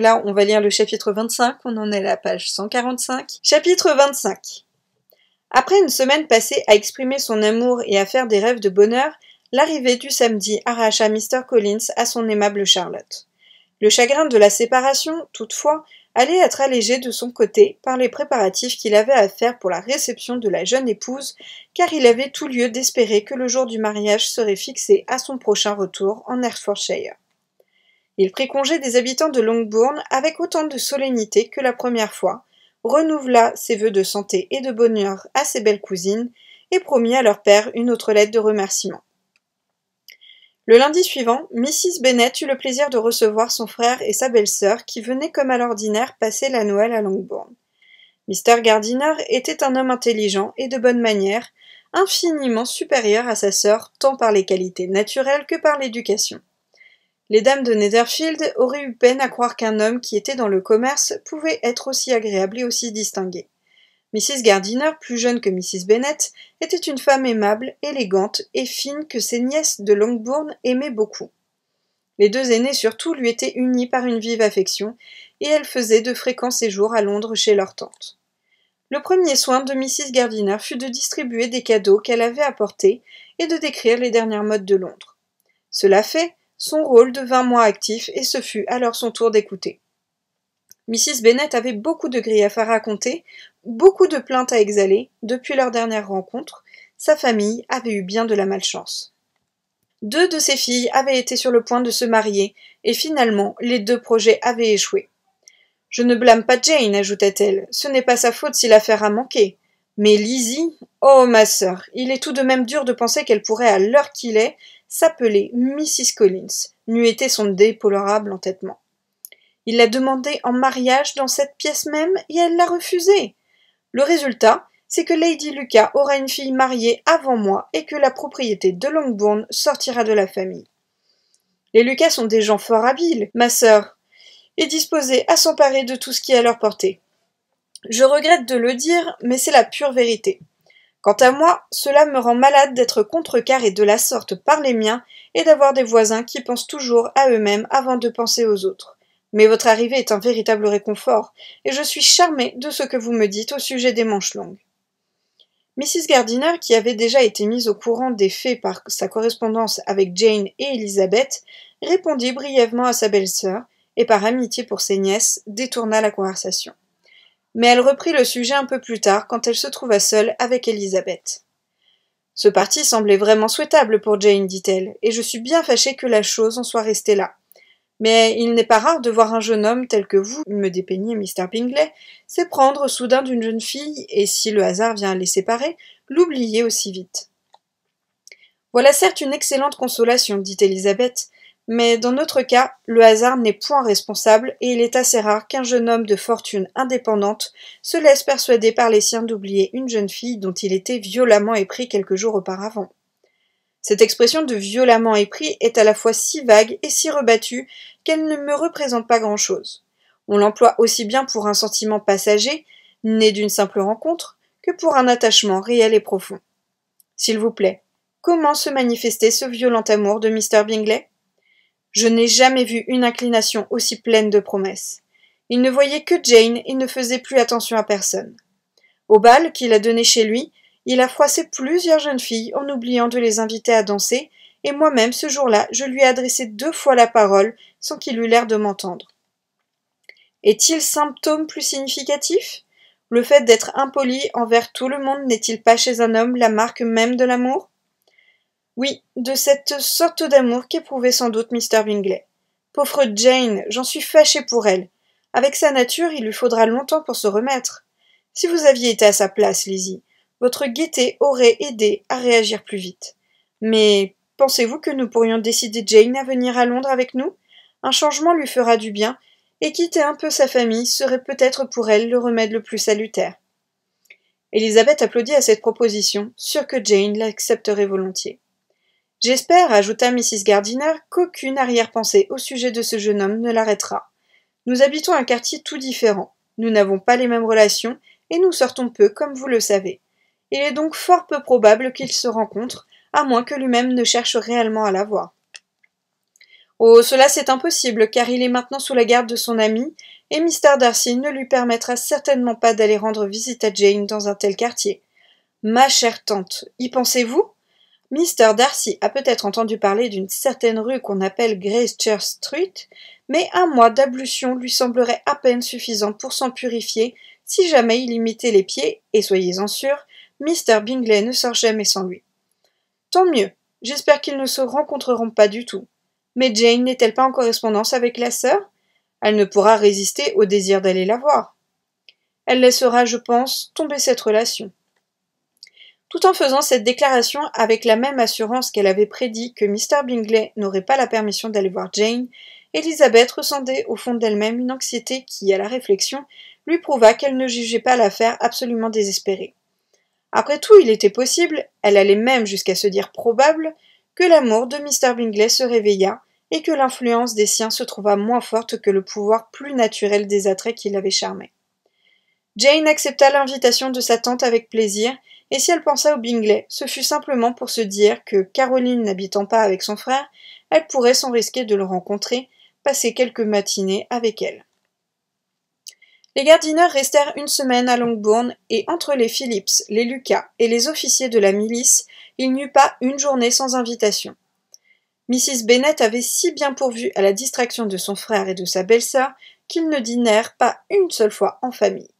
là, on va lire le chapitre 25, on en est à la page 145. Chapitre 25. Après une semaine passée à exprimer son amour et à faire des rêves de bonheur, l'arrivée du samedi arracha Mr. Collins à son aimable Charlotte. Le chagrin de la séparation, toutefois, allait être allégé de son côté par les préparatifs qu'il avait à faire pour la réception de la jeune épouse, car il avait tout lieu d'espérer que le jour du mariage serait fixé à son prochain retour en Hertfordshire. Il prit congé des habitants de Longbourn avec autant de solennité que la première fois, renouvela ses vœux de santé et de bonheur à ses belles cousines, et promit à leur père une autre lettre de remerciement. Le lundi suivant, Mrs. Bennett eut le plaisir de recevoir son frère et sa belle-sœur qui venaient comme à l'ordinaire passer la Noël à Longbourn. Mr. Gardiner était un homme intelligent et de bonne manière, infiniment supérieur à sa sœur tant par les qualités naturelles que par l'éducation. Les dames de Netherfield auraient eu peine à croire qu'un homme qui était dans le commerce pouvait être aussi agréable et aussi distingué. Mrs. Gardiner, plus jeune que Mrs. Bennet, était une femme aimable, élégante et fine que ses nièces de Longbourn aimaient beaucoup. Les deux aînés surtout lui étaient unis par une vive affection, et elles faisaient de fréquents séjours à Londres chez leur tante. Le premier soin de Mrs. Gardiner fut de distribuer des cadeaux qu'elle avait apportés et de décrire les dernières modes de Londres. Cela fait, son rôle devint moins actif et ce fut alors son tour d'écouter. Mrs. Bennett avait beaucoup de griefs à raconter, beaucoup de plaintes à exhaler depuis leur dernière rencontre. Sa famille avait eu bien de la malchance. Deux de ses filles avaient été sur le point de se marier, et finalement les deux projets avaient échoué. Je ne blâme pas Jane, ajouta-t-elle, ce n'est pas sa faute si l'affaire a manqué. Mais Lizzie, oh ma sœur, il est tout de même dur de penser qu'elle pourrait, à l'heure qu'il est, s'appelait Mrs. Collins n'eût été son déplorable entêtement. Il l'a demandé en mariage dans cette pièce même et elle l'a refusé. Le résultat, c'est que Lady Lucas aura une fille mariée avant moi et que la propriété de Longbourn sortira de la famille. Les Lucas sont des gens fort habiles, ma sœur, et disposés à s'emparer de tout ce qui est à leur portée. Je regrette de le dire, mais c'est la pure vérité. Quant à moi, cela me rend malade d'être contrecarré de la sorte par les miens et d'avoir des voisins qui pensent toujours à eux-mêmes avant de penser aux autres. Mais votre arrivée est un véritable réconfort, et je suis charmée de ce que vous me dites au sujet des manches longues. Mrs. Gardiner, qui avait déjà été mise au courant des faits par sa correspondance avec Jane et Elizabeth, répondit brièvement à sa belle-sœur, et par amitié pour ses nièces, détourna la conversation mais elle reprit le sujet un peu plus tard quand elle se trouva seule avec Elisabeth. Ce parti semblait vraiment souhaitable pour Jane, dit-elle, et je suis bien fâchée que la chose en soit restée là. Mais il n'est pas rare de voir un jeune homme tel que vous, me dépeignez Mr. Pingley, « s'éprendre soudain d'une jeune fille, et si le hasard vient à les séparer, l'oublier aussi vite. Voilà certes une excellente consolation, dit Elisabeth, mais dans notre cas, le hasard n'est point responsable et il est assez rare qu'un jeune homme de fortune indépendante se laisse persuader par les siens d'oublier une jeune fille dont il était violemment épris quelques jours auparavant. Cette expression de violemment épris est à la fois si vague et si rebattue qu'elle ne me représente pas grand-chose. On l'emploie aussi bien pour un sentiment passager, né d'une simple rencontre, que pour un attachement réel et profond. S'il vous plaît, comment se manifestait ce violent amour de Mr. Bingley? Je n'ai jamais vu une inclination aussi pleine de promesses. Il ne voyait que Jane et ne faisait plus attention à personne. Au bal qu'il a donné chez lui, il a froissé plusieurs jeunes filles en oubliant de les inviter à danser, et moi-même ce jour-là, je lui ai adressé deux fois la parole sans qu'il eût l'air de m'entendre. Est-il symptôme plus significatif Le fait d'être impoli envers tout le monde n'est-il pas chez un homme la marque même de l'amour oui, de cette sorte d'amour qu'éprouvait sans doute Mr. Bingley. Pauvre Jane, j'en suis fâchée pour elle. Avec sa nature, il lui faudra longtemps pour se remettre. Si vous aviez été à sa place, Lizzie, votre gaieté aurait aidé à réagir plus vite. Mais pensez-vous que nous pourrions décider Jane à venir à Londres avec nous Un changement lui fera du bien, et quitter un peu sa famille serait peut-être pour elle le remède le plus salutaire. Elisabeth applaudit à cette proposition, sûre que Jane l'accepterait volontiers. J'espère, ajouta Mrs. Gardiner, qu'aucune arrière-pensée au sujet de ce jeune homme ne l'arrêtera. Nous habitons un quartier tout différent, nous n'avons pas les mêmes relations, et nous sortons peu, comme vous le savez. Il est donc fort peu probable qu'il se rencontre, à moins que lui-même ne cherche réellement à la voir. Oh, cela c'est impossible, car il est maintenant sous la garde de son ami, et Mr. Darcy ne lui permettra certainement pas d'aller rendre visite à Jane dans un tel quartier. Ma chère tante, y pensez-vous Mr. Darcy a peut-être entendu parler d'une certaine rue qu'on appelle Gracechurch Street, mais un mois d'ablution lui semblerait à peine suffisant pour s'en purifier si jamais il imitait les pieds, et soyez-en sûrs, Mr. Bingley ne sort jamais sans lui. Tant mieux, j'espère qu'ils ne se rencontreront pas du tout. Mais Jane n'est-elle pas en correspondance avec la sœur Elle ne pourra résister au désir d'aller la voir. Elle laissera, je pense, tomber cette relation tout en faisant cette déclaration avec la même assurance qu'elle avait prédit que Mr. Bingley n'aurait pas la permission d'aller voir Jane, Elisabeth ressentait au fond d'elle-même une anxiété qui, à la réflexion, lui prouva qu'elle ne jugeait pas l'affaire absolument désespérée. Après tout, il était possible, elle allait même jusqu'à se dire probable, que l'amour de Mr. Bingley se réveilla et que l'influence des siens se trouva moins forte que le pouvoir plus naturel des attraits qui l'avaient charmé. Jane accepta l'invitation de sa tante avec plaisir et si elle pensa au Bingley, ce fut simplement pour se dire que, Caroline n'habitant pas avec son frère, elle pourrait, sans risquer de le rencontrer, passer quelques matinées avec elle. Les gardineurs restèrent une semaine à Longbourn, et entre les Phillips, les Lucas et les officiers de la milice, il n'y eut pas une journée sans invitation. Mrs. Bennet avait si bien pourvu à la distraction de son frère et de sa belle-sœur qu'ils ne dînèrent pas une seule fois en famille.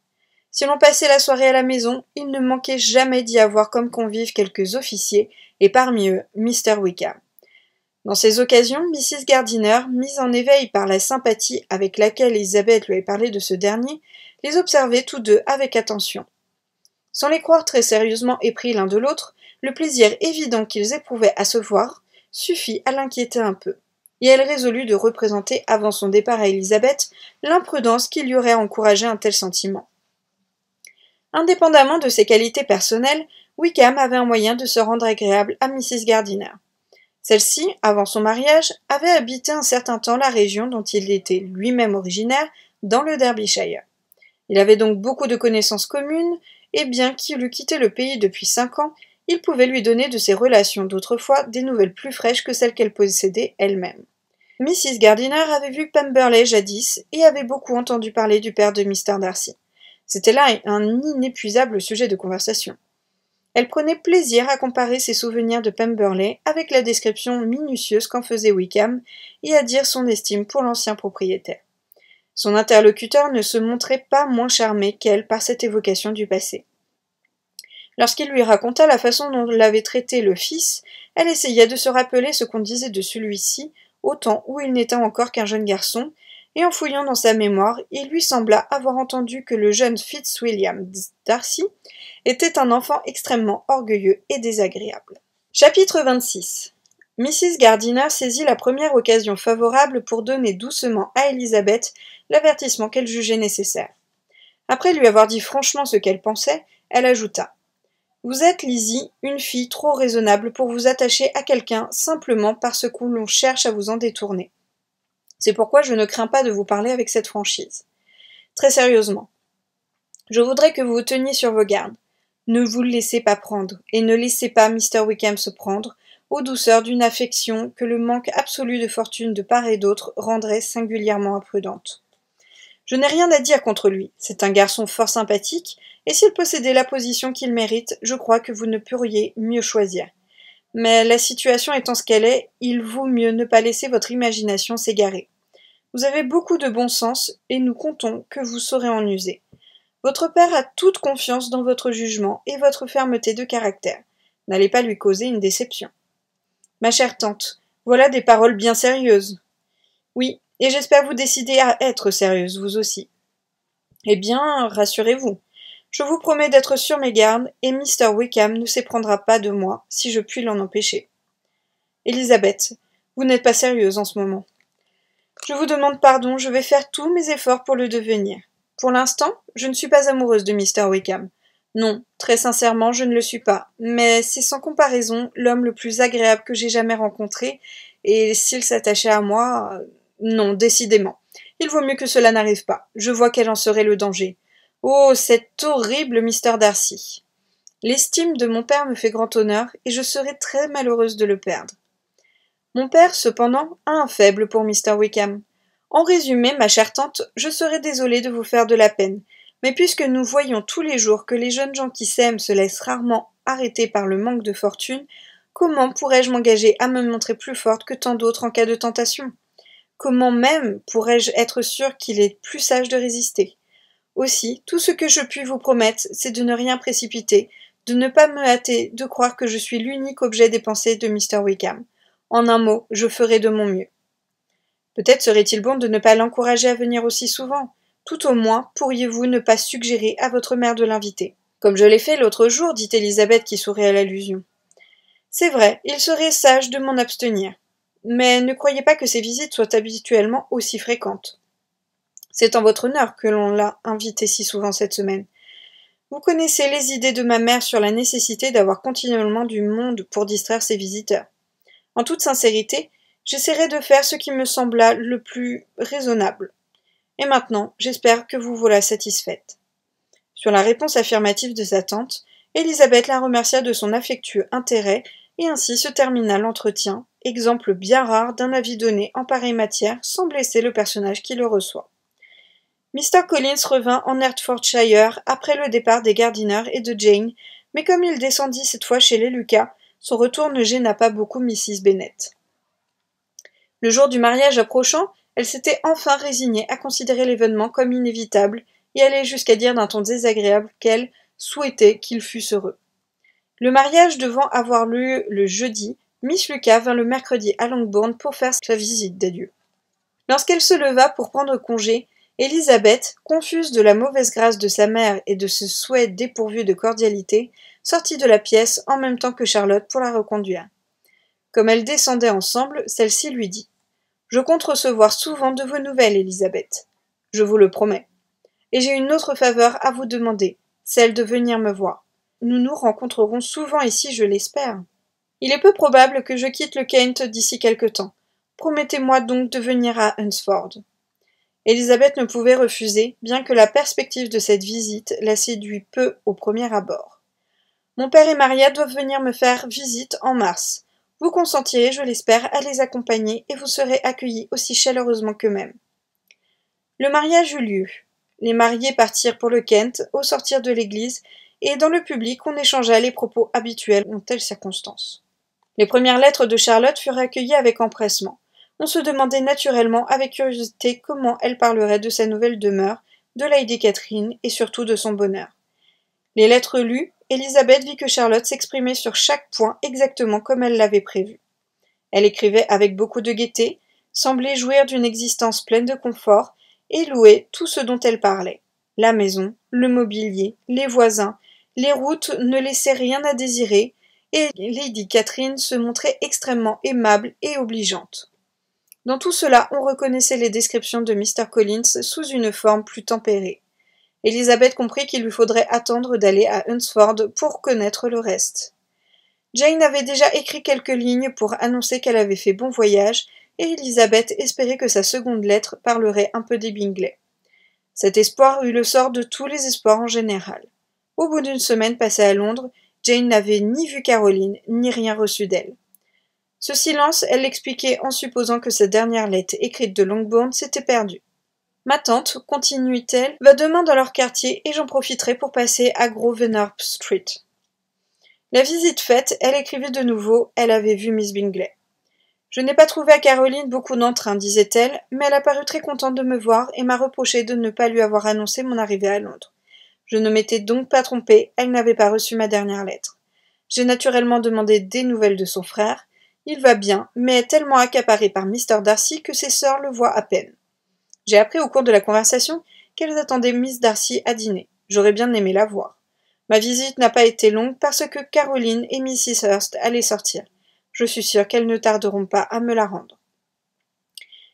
Si l'on passait la soirée à la maison, il ne manquait jamais d'y avoir comme convives quelques officiers, et parmi eux Mr. Wickham. Dans ces occasions, Mrs. Gardiner, mise en éveil par la sympathie avec laquelle Elisabeth lui avait parlé de ce dernier, les observait tous deux avec attention. Sans les croire très sérieusement épris l'un de l'autre, le plaisir évident qu'ils éprouvaient à se voir suffit à l'inquiéter un peu, et elle résolut de représenter avant son départ à Elisabeth l'imprudence qui lui aurait encouragé un tel sentiment. Indépendamment de ses qualités personnelles, Wickham avait un moyen de se rendre agréable à Mrs. Gardiner. Celle-ci, avant son mariage, avait habité un certain temps la région dont il était lui-même originaire, dans le Derbyshire. Il avait donc beaucoup de connaissances communes, et bien qu'il eût quitté le pays depuis cinq ans, il pouvait lui donner de ses relations d'autrefois des nouvelles plus fraîches que celles qu'elle possédait elle-même. Mrs. Gardiner avait vu Pemberley jadis et avait beaucoup entendu parler du père de Mr. Darcy. C'était là un inépuisable sujet de conversation. Elle prenait plaisir à comparer ses souvenirs de Pemberley avec la description minutieuse qu'en faisait Wickham et à dire son estime pour l'ancien propriétaire. Son interlocuteur ne se montrait pas moins charmé qu'elle par cette évocation du passé. Lorsqu'il lui raconta la façon dont l'avait traité le fils, elle essaya de se rappeler ce qu'on disait de celui-ci au temps où il n'était encore qu'un jeune garçon et en fouillant dans sa mémoire, il lui sembla avoir entendu que le jeune Fitzwilliam Darcy était un enfant extrêmement orgueilleux et désagréable. Chapitre 26 Mrs. Gardiner saisit la première occasion favorable pour donner doucement à Elizabeth l'avertissement qu'elle jugeait nécessaire. Après lui avoir dit franchement ce qu'elle pensait, elle ajouta Vous êtes, Lizzie, une fille trop raisonnable pour vous attacher à quelqu'un simplement parce que l'on cherche à vous en détourner. C'est pourquoi je ne crains pas de vous parler avec cette franchise. Très sérieusement, je voudrais que vous vous teniez sur vos gardes. Ne vous laissez pas prendre, et ne laissez pas Mr. Wickham se prendre, aux douceurs d'une affection que le manque absolu de fortune de part et d'autre rendrait singulièrement imprudente. Je n'ai rien à dire contre lui, c'est un garçon fort sympathique, et s'il possédait la position qu'il mérite, je crois que vous ne pourriez mieux choisir. Mais la situation étant ce qu'elle est, il vaut mieux ne pas laisser votre imagination s'égarer. Vous avez beaucoup de bon sens, et nous comptons que vous saurez en user. Votre père a toute confiance dans votre jugement et votre fermeté de caractère. N'allez pas lui causer une déception. Ma chère tante, voilà des paroles bien sérieuses. Oui, et j'espère vous décider à être sérieuse, vous aussi. Eh bien, rassurez-vous. Je vous promets d'être sur mes gardes, et Mr. Wickham ne s'éprendra pas de moi, si je puis l'en empêcher. Elisabeth, vous n'êtes pas sérieuse en ce moment. Je vous demande pardon, je vais faire tous mes efforts pour le devenir. Pour l'instant, je ne suis pas amoureuse de Mr. Wickham. Non, très sincèrement, je ne le suis pas, mais c'est sans comparaison l'homme le plus agréable que j'ai jamais rencontré, et s'il s'attachait à moi, euh, non, décidément. Il vaut mieux que cela n'arrive pas. Je vois quel en serait le danger. Oh, cet horrible Mr. Darcy. L'estime de mon père me fait grand honneur, et je serais très malheureuse de le perdre. Mon père, cependant, a un faible pour Mr. Wickham. En résumé, ma chère tante, je serais désolée de vous faire de la peine, mais puisque nous voyons tous les jours que les jeunes gens qui s'aiment se laissent rarement arrêter par le manque de fortune, comment pourrais-je m'engager à me montrer plus forte que tant d'autres en cas de tentation Comment même pourrais-je être sûre qu'il est plus sage de résister Aussi, tout ce que je puis vous promettre, c'est de ne rien précipiter, de ne pas me hâter de croire que je suis l'unique objet des pensées de Mr. Wickham. En un mot, je ferai de mon mieux. Peut-être serait-il bon de ne pas l'encourager à venir aussi souvent. Tout au moins, pourriez-vous ne pas suggérer à votre mère de l'inviter Comme je l'ai fait l'autre jour, dit Elisabeth qui sourit à l'allusion. C'est vrai, il serait sage de m'en abstenir. Mais ne croyez pas que ces visites soient habituellement aussi fréquentes. C'est en votre honneur que l'on l'a invité si souvent cette semaine. Vous connaissez les idées de ma mère sur la nécessité d'avoir continuellement du monde pour distraire ses visiteurs. En toute sincérité, j'essaierai de faire ce qui me sembla le plus raisonnable. Et maintenant, j'espère que vous voilà satisfaite. Sur la réponse affirmative de sa tante, Elisabeth la remercia de son affectueux intérêt, et ainsi se termina l'entretien, exemple bien rare d'un avis donné en pareille matière sans blesser le personnage qui le reçoit. Mr. Collins revint en Hertfordshire après le départ des Gardiners et de Jane, mais comme il descendit cette fois chez les Lucas, son retour ne gêna pas beaucoup Mrs. Bennet. Le jour du mariage approchant, elle s'était enfin résignée à considérer l'événement comme inévitable et allait jusqu'à dire d'un ton désagréable qu'elle souhaitait qu'il fût heureux. Le mariage devant avoir lieu le jeudi, Miss Lucas vint le mercredi à Longbourn pour faire sa visite d'adieu. Lorsqu'elle se leva pour prendre congé, Elisabeth, confuse de la mauvaise grâce de sa mère et de ce souhait dépourvu de cordialité, sortit de la pièce en même temps que Charlotte pour la reconduire. Comme elles descendaient ensemble, celle-ci lui dit Je compte recevoir souvent de vos nouvelles, Elisabeth. Je vous le promets. Et j'ai une autre faveur à vous demander, celle de venir me voir. Nous nous rencontrerons souvent ici, je l'espère. Il est peu probable que je quitte le Kent d'ici quelque temps. Promettez-moi donc de venir à Hunsford. Elisabeth ne pouvait refuser, bien que la perspective de cette visite la séduit peu au premier abord. Mon père et Maria doivent venir me faire visite en mars. Vous consentirez, je l'espère, à les accompagner et vous serez accueillis aussi chaleureusement qu'eux-mêmes. Le mariage eut lieu. Les mariés partirent pour le Kent au sortir de l'église et dans le public on échangea les propos habituels en telles circonstances. Les premières lettres de Charlotte furent accueillies avec empressement. On se demandait naturellement avec curiosité comment elle parlerait de sa nouvelle demeure, de Lady Catherine et surtout de son bonheur. Les lettres lues, Élisabeth vit que Charlotte s'exprimait sur chaque point exactement comme elle l'avait prévu. Elle écrivait avec beaucoup de gaieté, semblait jouir d'une existence pleine de confort et louait tout ce dont elle parlait. La maison, le mobilier, les voisins, les routes ne laissaient rien à désirer et Lady Catherine se montrait extrêmement aimable et obligeante. Dans tout cela, on reconnaissait les descriptions de Mr. Collins sous une forme plus tempérée. Elisabeth comprit qu'il lui faudrait attendre d'aller à Hunsford pour connaître le reste. Jane avait déjà écrit quelques lignes pour annoncer qu'elle avait fait bon voyage, et Elisabeth espérait que sa seconde lettre parlerait un peu des Bingley. Cet espoir eut le sort de tous les espoirs en général. Au bout d'une semaine passée à Londres, Jane n'avait ni vu Caroline, ni rien reçu d'elle. Ce silence, elle l'expliquait en supposant que sa dernière lettre écrite de Longbourn s'était perdue. Ma tante, continue-t-elle, va demain dans leur quartier et j'en profiterai pour passer à Grosvenor Street. La visite faite, elle écrivait de nouveau, elle avait vu Miss Bingley. Je n'ai pas trouvé à Caroline beaucoup d'entrain, disait-elle, mais elle a paru très contente de me voir et m'a reproché de ne pas lui avoir annoncé mon arrivée à Londres. Je ne m'étais donc pas trompée, elle n'avait pas reçu ma dernière lettre. J'ai naturellement demandé des nouvelles de son frère. Il va bien, mais est tellement accaparé par Mr. Darcy que ses sœurs le voient à peine. J'ai appris au cours de la conversation qu'elles attendaient Miss Darcy à dîner. J'aurais bien aimé la voir. Ma visite n'a pas été longue parce que Caroline et Mrs. Hurst allaient sortir. Je suis sûre qu'elles ne tarderont pas à me la rendre.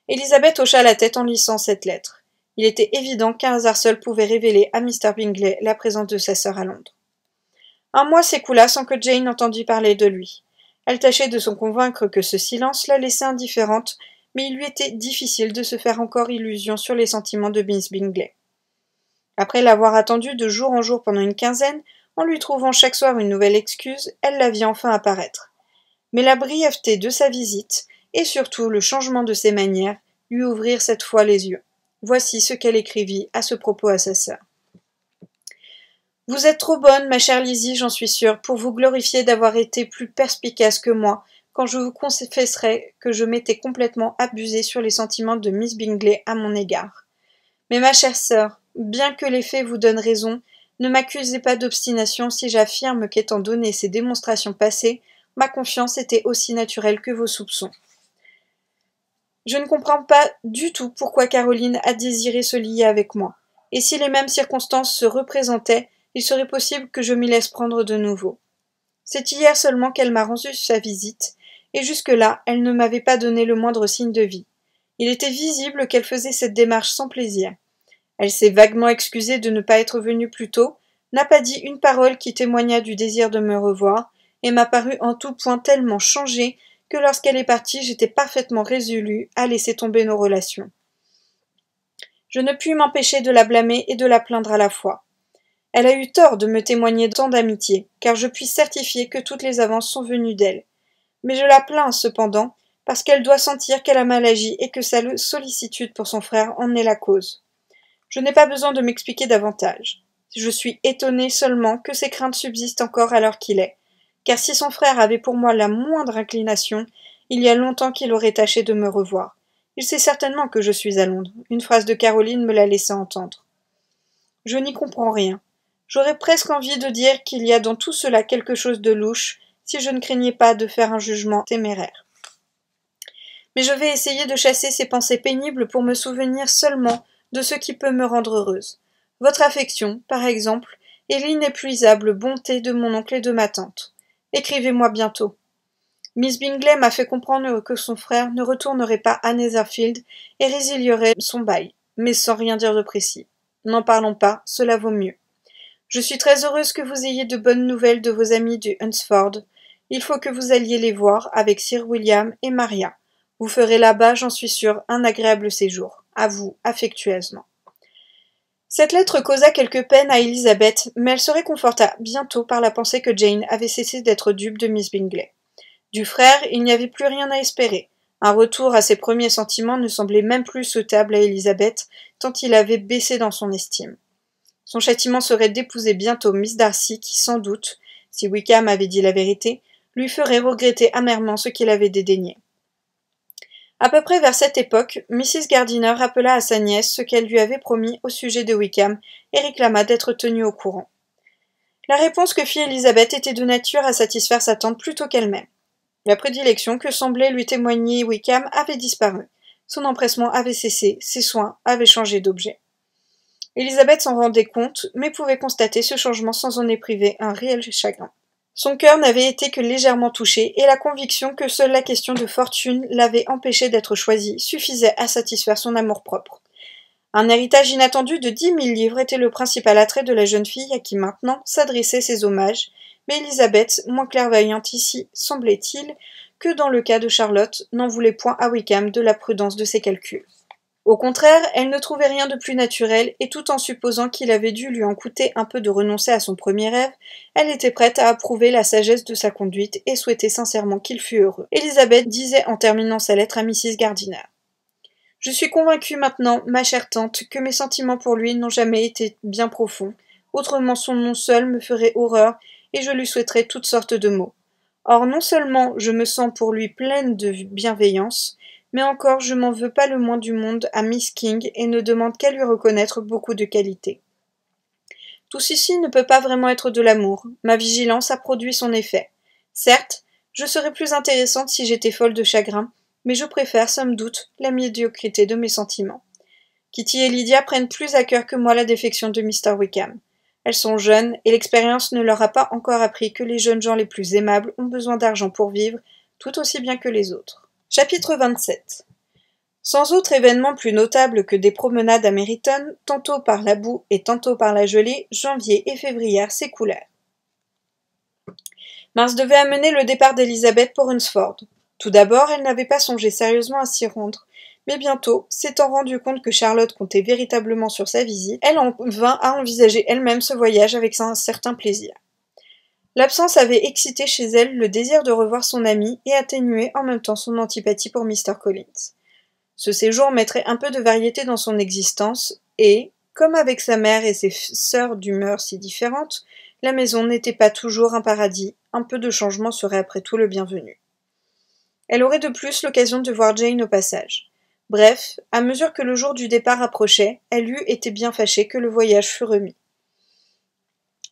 Elisabeth hocha la tête en lissant cette lettre. Il était évident qu'un hasard seul pouvait révéler à Mr. Bingley la présence de sa sœur à Londres. Un mois s'écoula sans que Jane entendît parler de lui. Elle tâchait de s'en convaincre que ce silence la laissait indifférente mais il lui était difficile de se faire encore illusion sur les sentiments de Miss Bingley. Après l'avoir attendue de jour en jour pendant une quinzaine, en lui trouvant chaque soir une nouvelle excuse, elle la vit enfin apparaître. Mais la brièveté de sa visite, et surtout le changement de ses manières, lui ouvrirent cette fois les yeux. Voici ce qu'elle écrivit à ce propos à sa sœur. Vous êtes trop bonne, ma chère Lizzie, j'en suis sûre, pour vous glorifier d'avoir été plus perspicace que moi quand je vous confesserai que je m'étais complètement abusée sur les sentiments de Miss Bingley à mon égard. Mais ma chère sœur, bien que les faits vous donnent raison, ne m'accusez pas d'obstination si j'affirme qu'étant donné ces démonstrations passées, ma confiance était aussi naturelle que vos soupçons. Je ne comprends pas du tout pourquoi Caroline a désiré se lier avec moi, et si les mêmes circonstances se représentaient, il serait possible que je m'y laisse prendre de nouveau. C'est hier seulement qu'elle m'a rendu sa visite, et jusque-là elle ne m'avait pas donné le moindre signe de vie. Il était visible qu'elle faisait cette démarche sans plaisir. Elle s'est vaguement excusée de ne pas être venue plus tôt, n'a pas dit une parole qui témoignât du désir de me revoir, et m'a paru en tout point tellement changée que lorsqu'elle est partie j'étais parfaitement résolue à laisser tomber nos relations. Je ne puis m'empêcher de la blâmer et de la plaindre à la fois. Elle a eu tort de me témoigner tant d'amitié, car je puis certifier que toutes les avances sont venues d'elle mais je la plains cependant, parce qu'elle doit sentir qu'elle a mal agi et que sa sollicitude pour son frère en est la cause. Je n'ai pas besoin de m'expliquer davantage. Je suis étonnée seulement que ces craintes subsistent encore à l'heure qu'il est, car si son frère avait pour moi la moindre inclination, il y a longtemps qu'il aurait tâché de me revoir. Il sait certainement que je suis à Londres. Une phrase de Caroline me l'a laissé entendre. Je n'y comprends rien. J'aurais presque envie de dire qu'il y a dans tout cela quelque chose de louche, si je ne craignais pas de faire un jugement téméraire. Mais je vais essayer de chasser ces pensées pénibles pour me souvenir seulement de ce qui peut me rendre heureuse. Votre affection, par exemple, et l'inépuisable bonté de mon oncle et de ma tante. Écrivez-moi bientôt. Miss Bingley m'a fait comprendre que son frère ne retournerait pas à Netherfield et résilierait son bail, mais sans rien dire de précis. N'en parlons pas, cela vaut mieux. Je suis très heureuse que vous ayez de bonnes nouvelles de vos amis du Hunsford. Il faut que vous alliez les voir avec Sir William et Maria. Vous ferez là-bas, j'en suis sûre, un agréable séjour. À vous, affectueusement. Cette lettre causa quelques peines à Elisabeth, mais elle se réconforta bientôt par la pensée que Jane avait cessé d'être dupe de Miss Bingley. Du frère, il n'y avait plus rien à espérer. Un retour à ses premiers sentiments ne semblait même plus souhaitable à Elisabeth, tant il avait baissé dans son estime. Son châtiment serait d'épouser bientôt Miss Darcy, qui sans doute, si Wickham avait dit la vérité, lui ferait regretter amèrement ce qu'il avait dédaigné. À peu près vers cette époque, Mrs. Gardiner rappela à sa nièce ce qu'elle lui avait promis au sujet de Wickham et réclama d'être tenue au courant. La réponse que fit Elisabeth était de nature à satisfaire sa tante plutôt qu'elle-même. La prédilection que semblait lui témoigner Wickham avait disparu. Son empressement avait cessé, ses soins avaient changé d'objet. Elisabeth s'en rendait compte, mais pouvait constater ce changement sans en épriver un réel chagrin. Son cœur n'avait été que légèrement touché, et la conviction que seule la question de fortune l'avait empêché d'être choisi suffisait à satisfaire son amour-propre. Un héritage inattendu de dix mille livres était le principal attrait de la jeune fille à qui maintenant s'adressaient ses hommages, mais Elisabeth, moins clairvoyante ici, semblait-il, que dans le cas de Charlotte, n'en voulait point à Wickham de la prudence de ses calculs. Au contraire, elle ne trouvait rien de plus naturel, et tout en supposant qu'il avait dû lui en coûter un peu de renoncer à son premier rêve, elle était prête à approuver la sagesse de sa conduite et souhaitait sincèrement qu'il fût heureux. Elisabeth disait en terminant sa lettre à Mrs. Gardiner. Je suis convaincue maintenant, ma chère tante, que mes sentiments pour lui n'ont jamais été bien profonds. Autrement, son nom seul me ferait horreur et je lui souhaiterais toutes sortes de maux. Or, non seulement je me sens pour lui pleine de bienveillance, mais encore je m'en veux pas le moins du monde à miss King et ne demande qu'à lui reconnaître beaucoup de qualités. Tout ceci ne peut pas vraiment être de l'amour. Ma vigilance a produit son effet. Certes, je serais plus intéressante si j'étais folle de chagrin, mais je préfère, somme doute, la médiocrité de mes sentiments. Kitty et Lydia prennent plus à cœur que moi la défection de Mr. Wickham. Elles sont jeunes et l'expérience ne leur a pas encore appris que les jeunes gens les plus aimables ont besoin d'argent pour vivre, tout aussi bien que les autres. Chapitre 27 Sans autre événement plus notable que des promenades à Meryton, tantôt par la boue et tantôt par la gelée, janvier et février s'écoulèrent. Mars devait amener le départ d'Elisabeth pour Hunsford. Tout d'abord, elle n'avait pas songé sérieusement à s'y rendre, mais bientôt, s'étant rendue compte que Charlotte comptait véritablement sur sa visite, elle en vint à envisager elle-même ce voyage avec un certain plaisir. L'absence avait excité chez elle le désir de revoir son ami et atténué en même temps son antipathie pour Mr. Collins. Ce séjour mettrait un peu de variété dans son existence et, comme avec sa mère et ses sœurs d'humeur si différentes, la maison n'était pas toujours un paradis, un peu de changement serait après tout le bienvenu. Elle aurait de plus l'occasion de voir Jane au passage. Bref, à mesure que le jour du départ approchait, elle eût été bien fâchée que le voyage fût remis.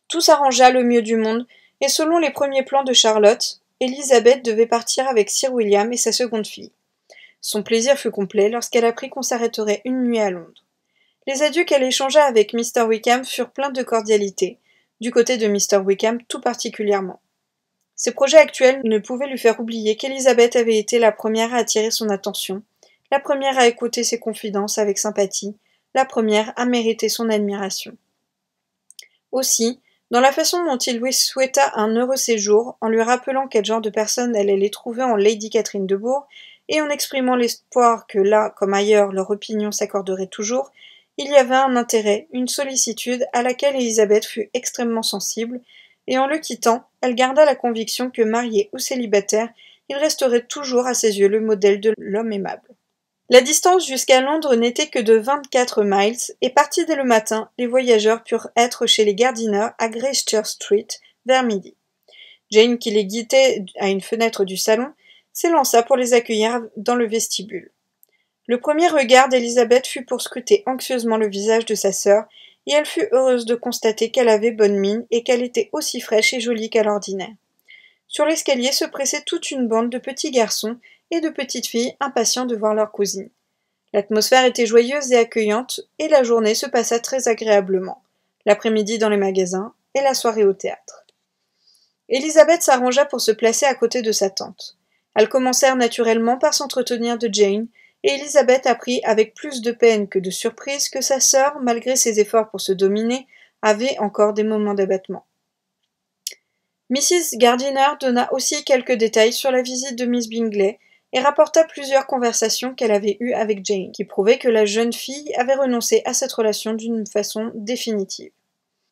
Tout s'arrangea le mieux du monde et selon les premiers plans de Charlotte, Élisabeth devait partir avec Sir William et sa seconde fille. Son plaisir fut complet lorsqu'elle apprit qu'on s'arrêterait une nuit à Londres. Les adieux qu'elle échangea avec Mr. Wickham furent pleins de cordialité, du côté de Mr. Wickham tout particulièrement. Ses projets actuels ne pouvaient lui faire oublier qu'Elisabeth avait été la première à attirer son attention, la première à écouter ses confidences avec sympathie, la première à mériter son admiration. Aussi, dans la façon dont il lui souhaita un heureux séjour, en lui rappelant quel genre de personne elle allait trouver en Lady Catherine de Bourg, et en exprimant l'espoir que là, comme ailleurs, leur opinion s'accorderait toujours, il y avait un intérêt, une sollicitude à laquelle Elisabeth fut extrêmement sensible, et en le quittant, elle garda la conviction que marié ou célibataire, il resterait toujours à ses yeux le modèle de l'homme aimable. La distance jusqu'à Londres n'était que de 24 miles et partis dès le matin, les voyageurs purent être chez les gardineurs à Gracechurch Street vers midi. Jane, qui les guidait à une fenêtre du salon, s'élança pour les accueillir dans le vestibule. Le premier regard d'Elisabeth fut pour scruter anxieusement le visage de sa sœur, et elle fut heureuse de constater qu'elle avait bonne mine et qu'elle était aussi fraîche et jolie qu'à l'ordinaire. Sur l'escalier se pressait toute une bande de petits garçons et de petites filles impatientes de voir leur cousine. L'atmosphère était joyeuse et accueillante, et la journée se passa très agréablement, l'après-midi dans les magasins et la soirée au théâtre. Elisabeth s'arrangea pour se placer à côté de sa tante. Elles commencèrent naturellement par s'entretenir de Jane, et Elisabeth apprit avec plus de peine que de surprise que sa sœur, malgré ses efforts pour se dominer, avait encore des moments d'abattement. Mrs. Gardiner donna aussi quelques détails sur la visite de Miss Bingley et rapporta plusieurs conversations qu'elle avait eues avec Jane, qui prouvaient que la jeune fille avait renoncé à cette relation d'une façon définitive.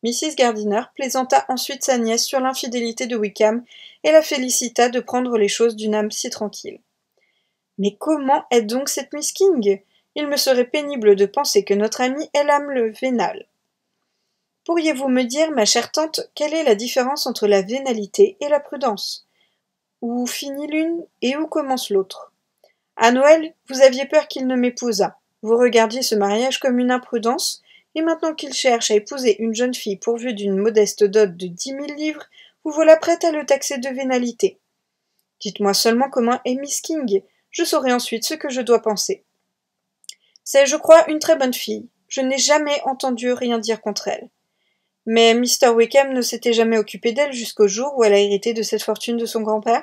Mrs. Gardiner plaisanta ensuite sa nièce sur l'infidélité de Wickham et la félicita de prendre les choses d'une âme si tranquille. Mais comment est donc cette Miss King Il me serait pénible de penser que notre amie est l'âme le vénal. Pourriez-vous me dire, ma chère tante, quelle est la différence entre la vénalité et la prudence où finit l'une et où commence l'autre À Noël, vous aviez peur qu'il ne m'épousât. Vous regardiez ce mariage comme une imprudence, et maintenant qu'il cherche à épouser une jeune fille pourvue d'une modeste dot de dix mille livres, vous voilà prête à le taxer de vénalité. Dites-moi seulement comment est Miss King, je saurai ensuite ce que je dois penser. C'est, je crois, une très bonne fille. Je n'ai jamais entendu rien dire contre elle mais Mr. Wickham ne s'était jamais occupé d'elle jusqu'au jour où elle a hérité de cette fortune de son grand-père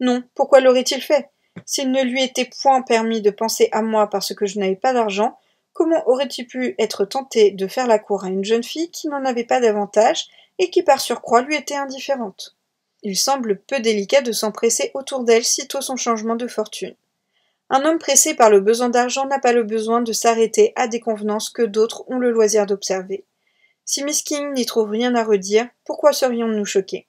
Non, pourquoi l'aurait-il fait S'il ne lui était point permis de penser à moi parce que je n'avais pas d'argent, comment aurait-il pu être tenté de faire la cour à une jeune fille qui n'en avait pas davantage et qui par surcroît lui était indifférente Il semble peu délicat de s'empresser autour d'elle sitôt son changement de fortune. Un homme pressé par le besoin d'argent n'a pas le besoin de s'arrêter à des convenances que d'autres ont le loisir d'observer. Si Miss King n'y trouve rien à redire, pourquoi serions-nous choqués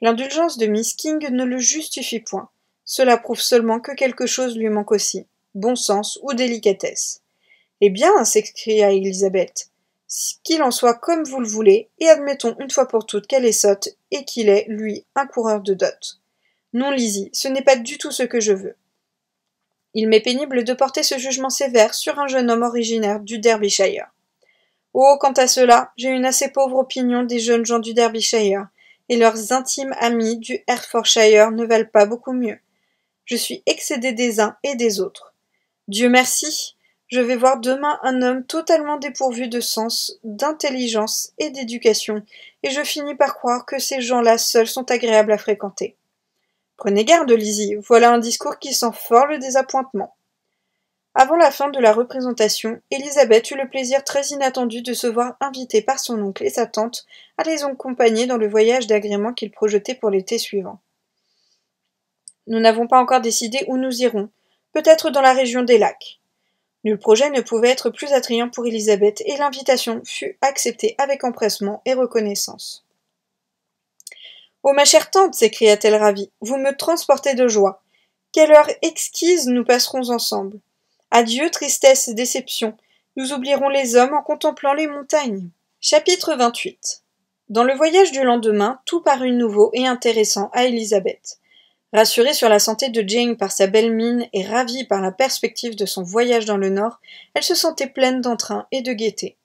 L'indulgence de Miss King ne le justifie point. Cela prouve seulement que quelque chose lui manque aussi, bon sens ou délicatesse. Eh bien, s'écria Elisabeth, qu'il en soit comme vous le voulez, et admettons une fois pour toutes qu'elle est sotte et qu'il est, lui, un coureur de dot. Non, Lizzie, ce n'est pas du tout ce que je veux. Il m'est pénible de porter ce jugement sévère sur un jeune homme originaire du Derbyshire. Oh, quant à cela, j'ai une assez pauvre opinion des jeunes gens du Derbyshire, et leurs intimes amis du Hertfordshire ne valent pas beaucoup mieux. Je suis excédé des uns et des autres. Dieu merci, je vais voir demain un homme totalement dépourvu de sens, d'intelligence et d'éducation, et je finis par croire que ces gens-là seuls sont agréables à fréquenter. Prenez garde, Lizzie, voilà un discours qui sent fort le désappointement. Avant la fin de la représentation, Élisabeth eut le plaisir très inattendu de se voir invitée par son oncle et sa tante à les accompagner dans le voyage d'agrément qu'ils projetaient pour l'été suivant. Nous n'avons pas encore décidé où nous irons, peut-être dans la région des lacs. Nul projet ne pouvait être plus attrayant pour Elisabeth et l'invitation fut acceptée avec empressement et reconnaissance. Oh ma chère tante, s'écria-t-elle ravie, vous me transportez de joie. Quelle heure exquise nous passerons ensemble. Adieu, tristesse et déception. Nous oublierons les hommes en contemplant les montagnes. Chapitre 28 Dans le voyage du lendemain, tout parut nouveau et intéressant à Elisabeth. Rassurée sur la santé de Jane par sa belle mine et ravie par la perspective de son voyage dans le Nord, elle se sentait pleine d'entrain et de gaieté.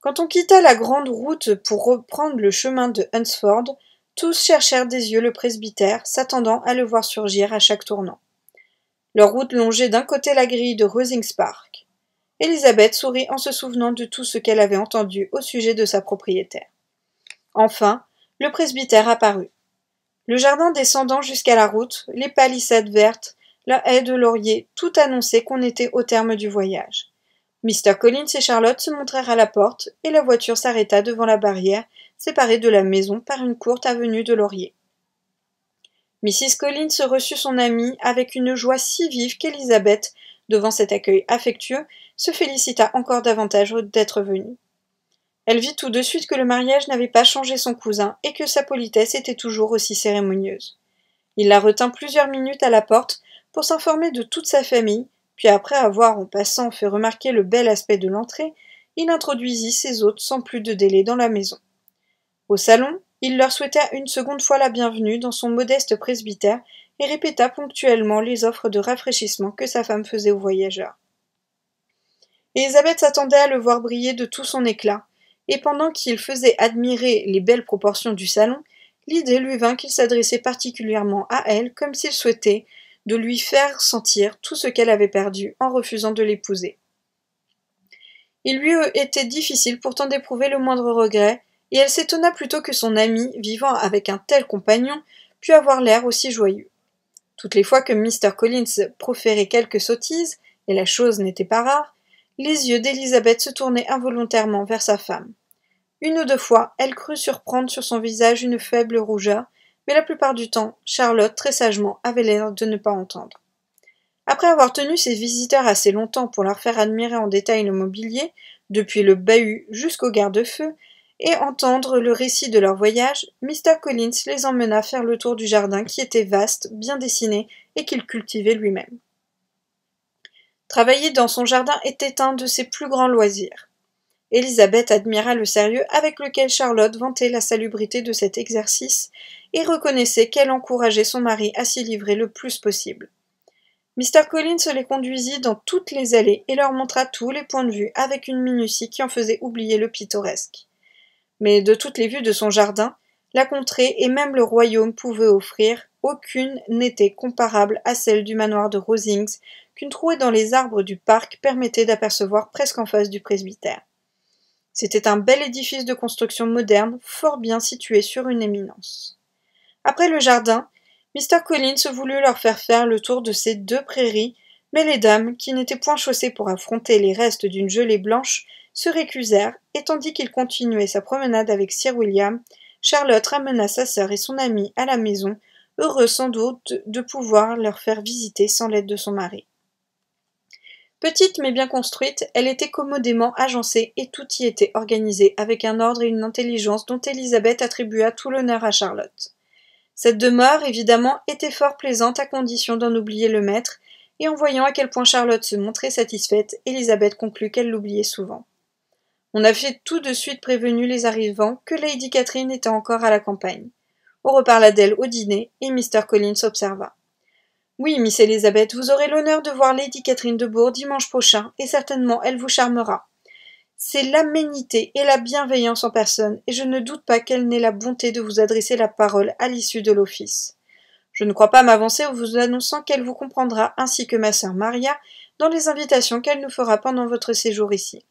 Quand on quitta la grande route pour reprendre le chemin de Hunsford, tous cherchèrent des yeux le presbytère, s'attendant à le voir surgir à chaque tournant. Leur route longeait d'un côté la grille de Rosings Park. Elisabeth sourit en se souvenant de tout ce qu'elle avait entendu au sujet de sa propriétaire. Enfin, le presbytère apparut. Le jardin descendant jusqu'à la route, les palissades vertes, la haie de laurier, tout annonçait qu'on était au terme du voyage. Mr. Collins et Charlotte se montrèrent à la porte, et la voiture s'arrêta devant la barrière, séparée de la maison par une courte avenue de laurier. Mrs. Collins reçut son amie avec une joie si vive qu'Elisabeth, devant cet accueil affectueux, se félicita encore davantage d'être venue. Elle vit tout de suite que le mariage n'avait pas changé son cousin et que sa politesse était toujours aussi cérémonieuse. Il la retint plusieurs minutes à la porte pour s'informer de toute sa famille, puis après avoir en passant fait remarquer le bel aspect de l'entrée, il introduisit ses hôtes sans plus de délai dans la maison. Au salon, il leur souhaita une seconde fois la bienvenue dans son modeste presbytère et répéta ponctuellement les offres de rafraîchissement que sa femme faisait aux voyageurs. Elisabeth s'attendait à le voir briller de tout son éclat, et pendant qu'il faisait admirer les belles proportions du salon, l'idée lui vint qu'il s'adressait particulièrement à elle comme s'il souhaitait de lui faire sentir tout ce qu'elle avait perdu en refusant de l'épouser. Il lui était difficile pourtant d'éprouver le moindre regret et elle s'étonna plutôt que son amie, vivant avec un tel compagnon, pût avoir l'air aussi joyeux. Toutes les fois que Mr. Collins proférait quelques sottises, et la chose n'était pas rare, les yeux d'Elisabeth se tournaient involontairement vers sa femme. Une ou deux fois, elle crut surprendre sur son visage une faible rougeur, mais la plupart du temps, Charlotte, très sagement, avait l'air de ne pas entendre. Après avoir tenu ses visiteurs assez longtemps pour leur faire admirer en détail le mobilier, depuis le bahut jusqu'au garde-feu, et entendre le récit de leur voyage, Mr. Collins les emmena faire le tour du jardin qui était vaste, bien dessiné et qu'il cultivait lui-même. Travailler dans son jardin était un de ses plus grands loisirs. Elisabeth admira le sérieux avec lequel Charlotte vantait la salubrité de cet exercice et reconnaissait qu'elle encourageait son mari à s'y livrer le plus possible. Mr. Collins les conduisit dans toutes les allées et leur montra tous les points de vue avec une minutie qui en faisait oublier le pittoresque mais de toutes les vues de son jardin, la contrée et même le royaume pouvaient offrir, aucune n'était comparable à celle du manoir de Rosings, qu'une trouée dans les arbres du parc permettait d'apercevoir presque en face du presbytère. C'était un bel édifice de construction moderne, fort bien situé sur une éminence. Après le jardin, Mr. Collins voulut leur faire faire le tour de ces deux prairies, mais les dames, qui n'étaient point chaussées pour affronter les restes d'une gelée blanche, se récusèrent, et tandis qu'il continuait sa promenade avec Sir William, Charlotte ramena sa sœur et son amie à la maison, heureux sans doute de pouvoir leur faire visiter sans l'aide de son mari. Petite mais bien construite, elle était commodément agencée et tout y était organisé avec un ordre et une intelligence dont Élisabeth attribua tout l'honneur à Charlotte. Cette demeure, évidemment, était fort plaisante à condition d'en oublier le maître, et en voyant à quel point Charlotte se montrait satisfaite, Élisabeth conclut qu'elle l'oubliait souvent. On avait tout de suite prévenu les arrivants que Lady Catherine était encore à la campagne. On reparla d'elle au dîner, et Mr. Collins observa. Oui, Miss Elizabeth, vous aurez l'honneur de voir Lady Catherine de Bourg dimanche prochain, et certainement elle vous charmera. C'est l'aménité et la bienveillance en personne, et je ne doute pas qu'elle n'ait la bonté de vous adresser la parole à l'issue de l'office. Je ne crois pas m'avancer en vous annonçant qu'elle vous comprendra, ainsi que ma sœur Maria, dans les invitations qu'elle nous fera pendant votre séjour ici.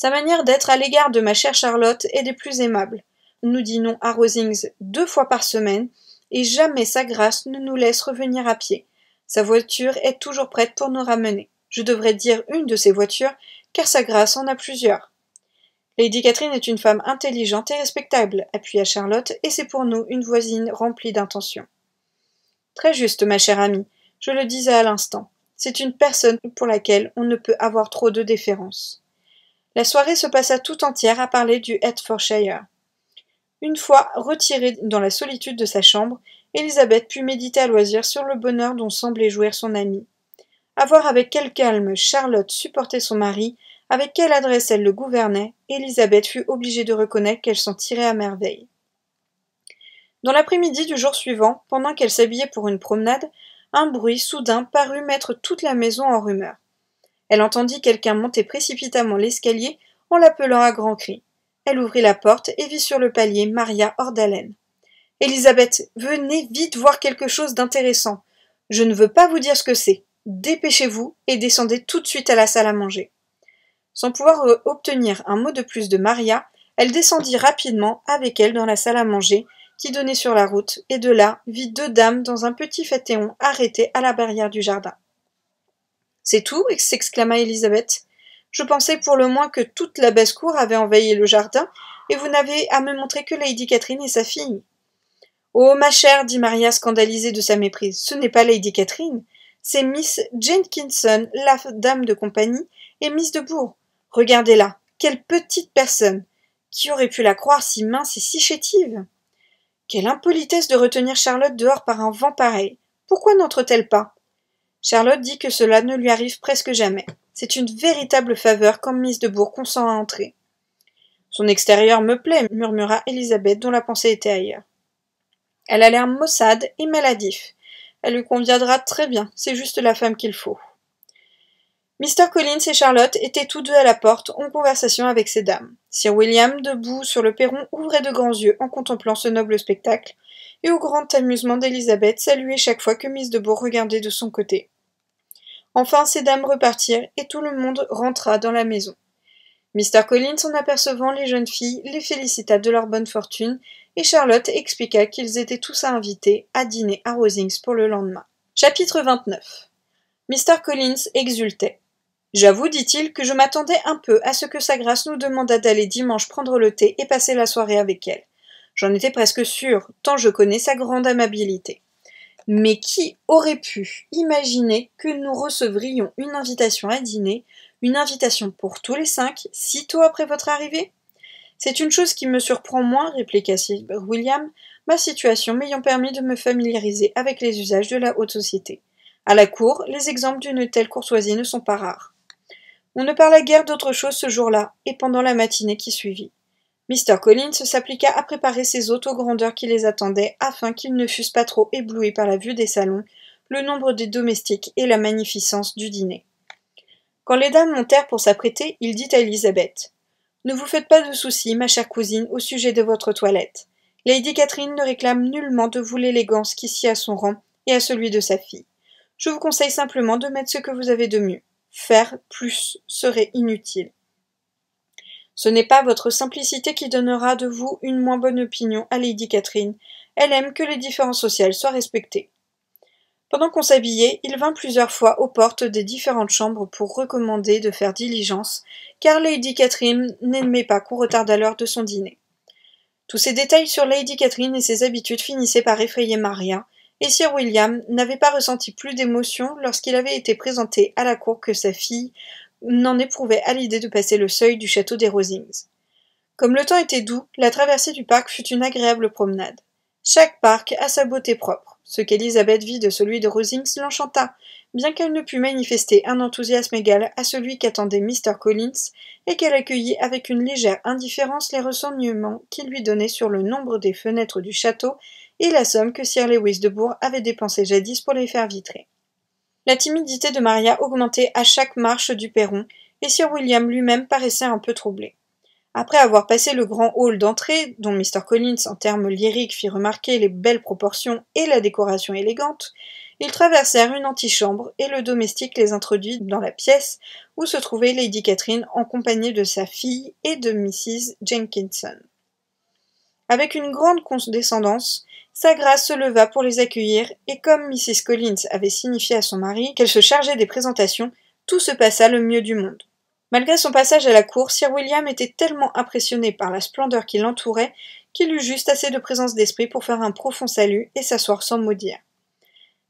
Sa manière d'être à l'égard de ma chère Charlotte est des plus aimables. Nous dînons à Rosings deux fois par semaine, et jamais sa grâce ne nous laisse revenir à pied. Sa voiture est toujours prête pour nous ramener. Je devrais dire une de ses voitures, car sa grâce en a plusieurs. Lady Catherine est une femme intelligente et respectable, appuya Charlotte, et c'est pour nous une voisine remplie d'intentions. Très juste, ma chère amie, je le disais à l'instant. C'est une personne pour laquelle on ne peut avoir trop de déférence. La soirée se passa tout entière à parler du Hertfordshire. Une fois retirée dans la solitude de sa chambre, Elisabeth put méditer à loisir sur le bonheur dont semblait jouir son amie. À voir avec quel calme Charlotte supportait son mari, avec quelle adresse elle le gouvernait, Elisabeth fut obligée de reconnaître qu'elle s'en tirait à merveille. Dans l'après-midi du jour suivant, pendant qu'elle s'habillait pour une promenade, un bruit soudain parut mettre toute la maison en rumeur. Elle entendit quelqu'un monter précipitamment l'escalier en l'appelant à grands cris. Elle ouvrit la porte et vit sur le palier Maria hors d'haleine. Elisabeth, venez vite voir quelque chose d'intéressant. Je ne veux pas vous dire ce que c'est. Dépêchez-vous et descendez tout de suite à la salle à manger. Sans pouvoir euh, obtenir un mot de plus de Maria, elle descendit rapidement avec elle dans la salle à manger qui donnait sur la route, et de là vit deux dames dans un petit fêtéon arrêté à la barrière du jardin. C'est tout s'exclama Élisabeth. Je pensais pour le moins que toute la basse-cour avait envahi le jardin, et vous n'avez à me montrer que Lady Catherine et sa fille. Oh, ma chère, dit Maria, scandalisée de sa méprise, ce n'est pas Lady Catherine, c'est Miss Jenkinson, la dame de compagnie, et Miss de Bourg. Regardez-la, quelle petite personne Qui aurait pu la croire si mince et si chétive Quelle impolitesse de retenir Charlotte dehors par un vent pareil Pourquoi n'entre-t-elle pas Charlotte dit que cela ne lui arrive presque jamais. C'est une véritable faveur quand Miss de Bourg consent à entrer. Son extérieur me plaît, murmura Elisabeth, dont la pensée était ailleurs. Elle a l'air maussade et maladif. Elle lui conviendra très bien, c'est juste la femme qu'il faut. Mr. Collins et Charlotte étaient tous deux à la porte, en conversation avec ces dames. Sir William, debout sur le perron, ouvrait de grands yeux en contemplant ce noble spectacle, et au grand amusement d'Elisabeth saluée chaque fois que Miss de Bourg regardait de son côté. Enfin, ces dames repartirent, et tout le monde rentra dans la maison. Mr. Collins, en apercevant les jeunes filles, les félicita de leur bonne fortune, et Charlotte expliqua qu'ils étaient tous invités à dîner à Rosings pour le lendemain. Chapitre 29 Mr. Collins exultait. J'avoue, dit-il, que je m'attendais un peu à ce que Sa Grâce nous demandât d'aller dimanche prendre le thé et passer la soirée avec elle. J'en étais presque sûre, tant je connais sa grande amabilité. Mais qui aurait pu imaginer que nous recevrions une invitation à dîner, une invitation pour tous les cinq, si tôt après votre arrivée C'est une chose qui me surprend moins, répliqua Sir William, ma situation m'ayant permis de me familiariser avec les usages de la haute société. À la cour, les exemples d'une telle courtoisie ne sont pas rares. On ne parla guère d'autre chose ce jour-là et pendant la matinée qui suivit. Mr. Collins s'appliqua à préparer ses hôtes aux grandeurs qui les attendaient, afin qu'ils ne fussent pas trop éblouis par la vue des salons, le nombre des domestiques et la magnificence du dîner. Quand les dames montèrent pour s'apprêter, il dit à Elisabeth. Ne vous faites pas de soucis, ma chère cousine, au sujet de votre toilette. Lady Catherine ne réclame nullement de vous l'élégance qui sied à son rang et à celui de sa fille. Je vous conseille simplement de mettre ce que vous avez de mieux. Faire plus serait inutile. Ce n'est pas votre simplicité qui donnera de vous une moins bonne opinion à Lady Catherine. Elle aime que les différences sociales soient respectées. Pendant qu'on s'habillait, il vint plusieurs fois aux portes des différentes chambres pour recommander de faire diligence, car Lady Catherine n'aimait pas qu'on à l'heure de son dîner. Tous ces détails sur Lady Catherine et ses habitudes finissaient par effrayer Maria, et Sir William n'avait pas ressenti plus d'émotion lorsqu'il avait été présenté à la cour que sa fille, n'en éprouvait à l'idée de passer le seuil du château des Rosings. Comme le temps était doux, la traversée du parc fut une agréable promenade. Chaque parc a sa beauté propre. Ce qu'Elisabeth vit de celui de Rosings l'enchanta, bien qu'elle ne pût manifester un enthousiasme égal à celui qu'attendait Mister Collins, et qu'elle accueillit avec une légère indifférence les ressentiments qu'il lui donnait sur le nombre des fenêtres du château et la somme que Sir Lewis de Bourg avait dépensée jadis pour les faire vitrer. La timidité de Maria augmentait à chaque marche du perron, et sir William lui-même paraissait un peu troublé. Après avoir passé le grand hall d'entrée, dont Mr. Collins, en termes lyriques, fit remarquer les belles proportions et la décoration élégante, ils traversèrent une antichambre et le domestique les introduit dans la pièce où se trouvait Lady Catherine en compagnie de sa fille et de Mrs. Jenkinson. Avec une grande condescendance, sa grâce se leva pour les accueillir, et comme Mrs. Collins avait signifié à son mari qu'elle se chargeait des présentations, tout se passa le mieux du monde. Malgré son passage à la cour, Sir William était tellement impressionné par la splendeur qui l'entourait qu'il eut juste assez de présence d'esprit pour faire un profond salut et s'asseoir sans maudire.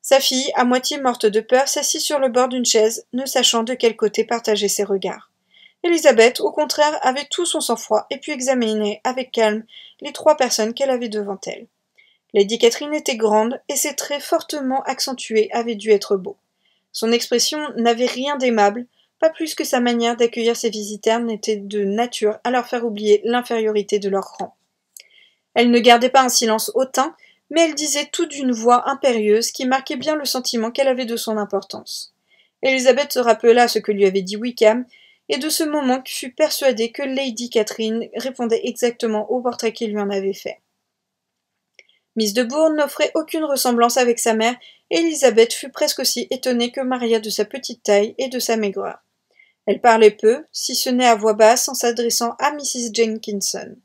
Sa fille, à moitié morte de peur, s'assit sur le bord d'une chaise, ne sachant de quel côté partager ses regards. Elisabeth, au contraire, avait tout son sang-froid et put examiner avec calme les trois personnes qu'elle avait devant elle. Lady Catherine était grande, et ses traits fortement accentués avaient dû être beaux. Son expression n'avait rien d'aimable, pas plus que sa manière d'accueillir ses visiteurs n'était de nature à leur faire oublier l'infériorité de leur rang. Elle ne gardait pas un silence hautain, mais elle disait tout d'une voix impérieuse qui marquait bien le sentiment qu'elle avait de son importance. Elisabeth se rappela ce que lui avait dit Wickham, et de ce moment fut persuadée que Lady Catherine répondait exactement au portrait qu'il lui en avait fait. Miss de Bourg n'offrait aucune ressemblance avec sa mère, et Elisabeth fut presque aussi étonnée que Maria de sa petite taille et de sa maigreur. Elle parlait peu, si ce n'est à voix basse en s'adressant à Mrs. Jenkinson.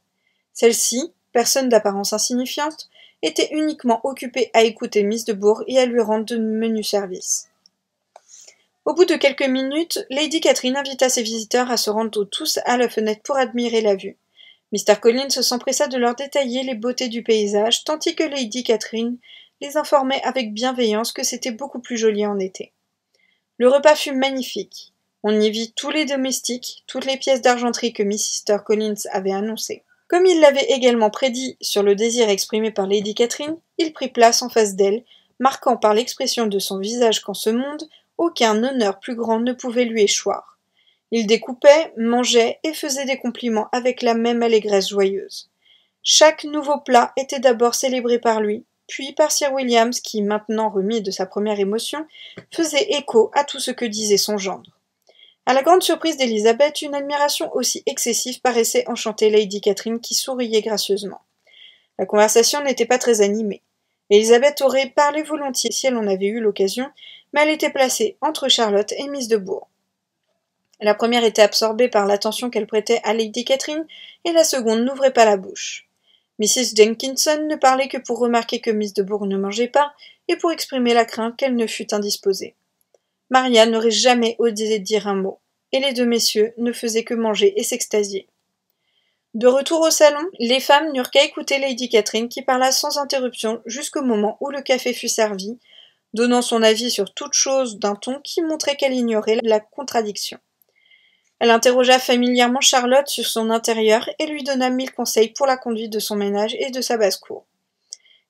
Celle-ci, personne d'apparence insignifiante, était uniquement occupée à écouter Miss de Bourg et à lui rendre de menus services. Au bout de quelques minutes, Lady Catherine invita ses visiteurs à se rendre tous à la fenêtre pour admirer la vue. Mr. Collins s'empressa de leur détailler les beautés du paysage, tandis que Lady Catherine les informait avec bienveillance que c'était beaucoup plus joli en été. Le repas fut magnifique. On y vit tous les domestiques, toutes les pièces d'argenterie que Mr Collins avait annoncées. Comme il l'avait également prédit sur le désir exprimé par Lady Catherine, il prit place en face d'elle, marquant par l'expression de son visage qu'en ce monde, aucun honneur plus grand ne pouvait lui échoir. Il découpait, mangeait et faisait des compliments avec la même allégresse joyeuse. Chaque nouveau plat était d'abord célébré par lui, puis par Sir Williams qui, maintenant remis de sa première émotion, faisait écho à tout ce que disait son gendre. À la grande surprise d'Elisabeth, une admiration aussi excessive paraissait enchanter Lady Catherine qui souriait gracieusement. La conversation n'était pas très animée. Elisabeth aurait parlé volontiers si elle en avait eu l'occasion, mais elle était placée entre Charlotte et Miss de Bourg. La première était absorbée par l'attention qu'elle prêtait à Lady Catherine, et la seconde n'ouvrait pas la bouche. Mrs. Jenkinson ne parlait que pour remarquer que Miss de Bourg ne mangeait pas, et pour exprimer la crainte qu'elle ne fût indisposée. Maria n'aurait jamais osé dire un mot, et les deux messieurs ne faisaient que manger et s'extasier. De retour au salon, les femmes n'eurent qu'à écouter Lady Catherine qui parla sans interruption jusqu'au moment où le café fut servi, donnant son avis sur toute chose d'un ton qui montrait qu'elle ignorait la contradiction. Elle interrogea familièrement Charlotte sur son intérieur et lui donna mille conseils pour la conduite de son ménage et de sa basse-cour.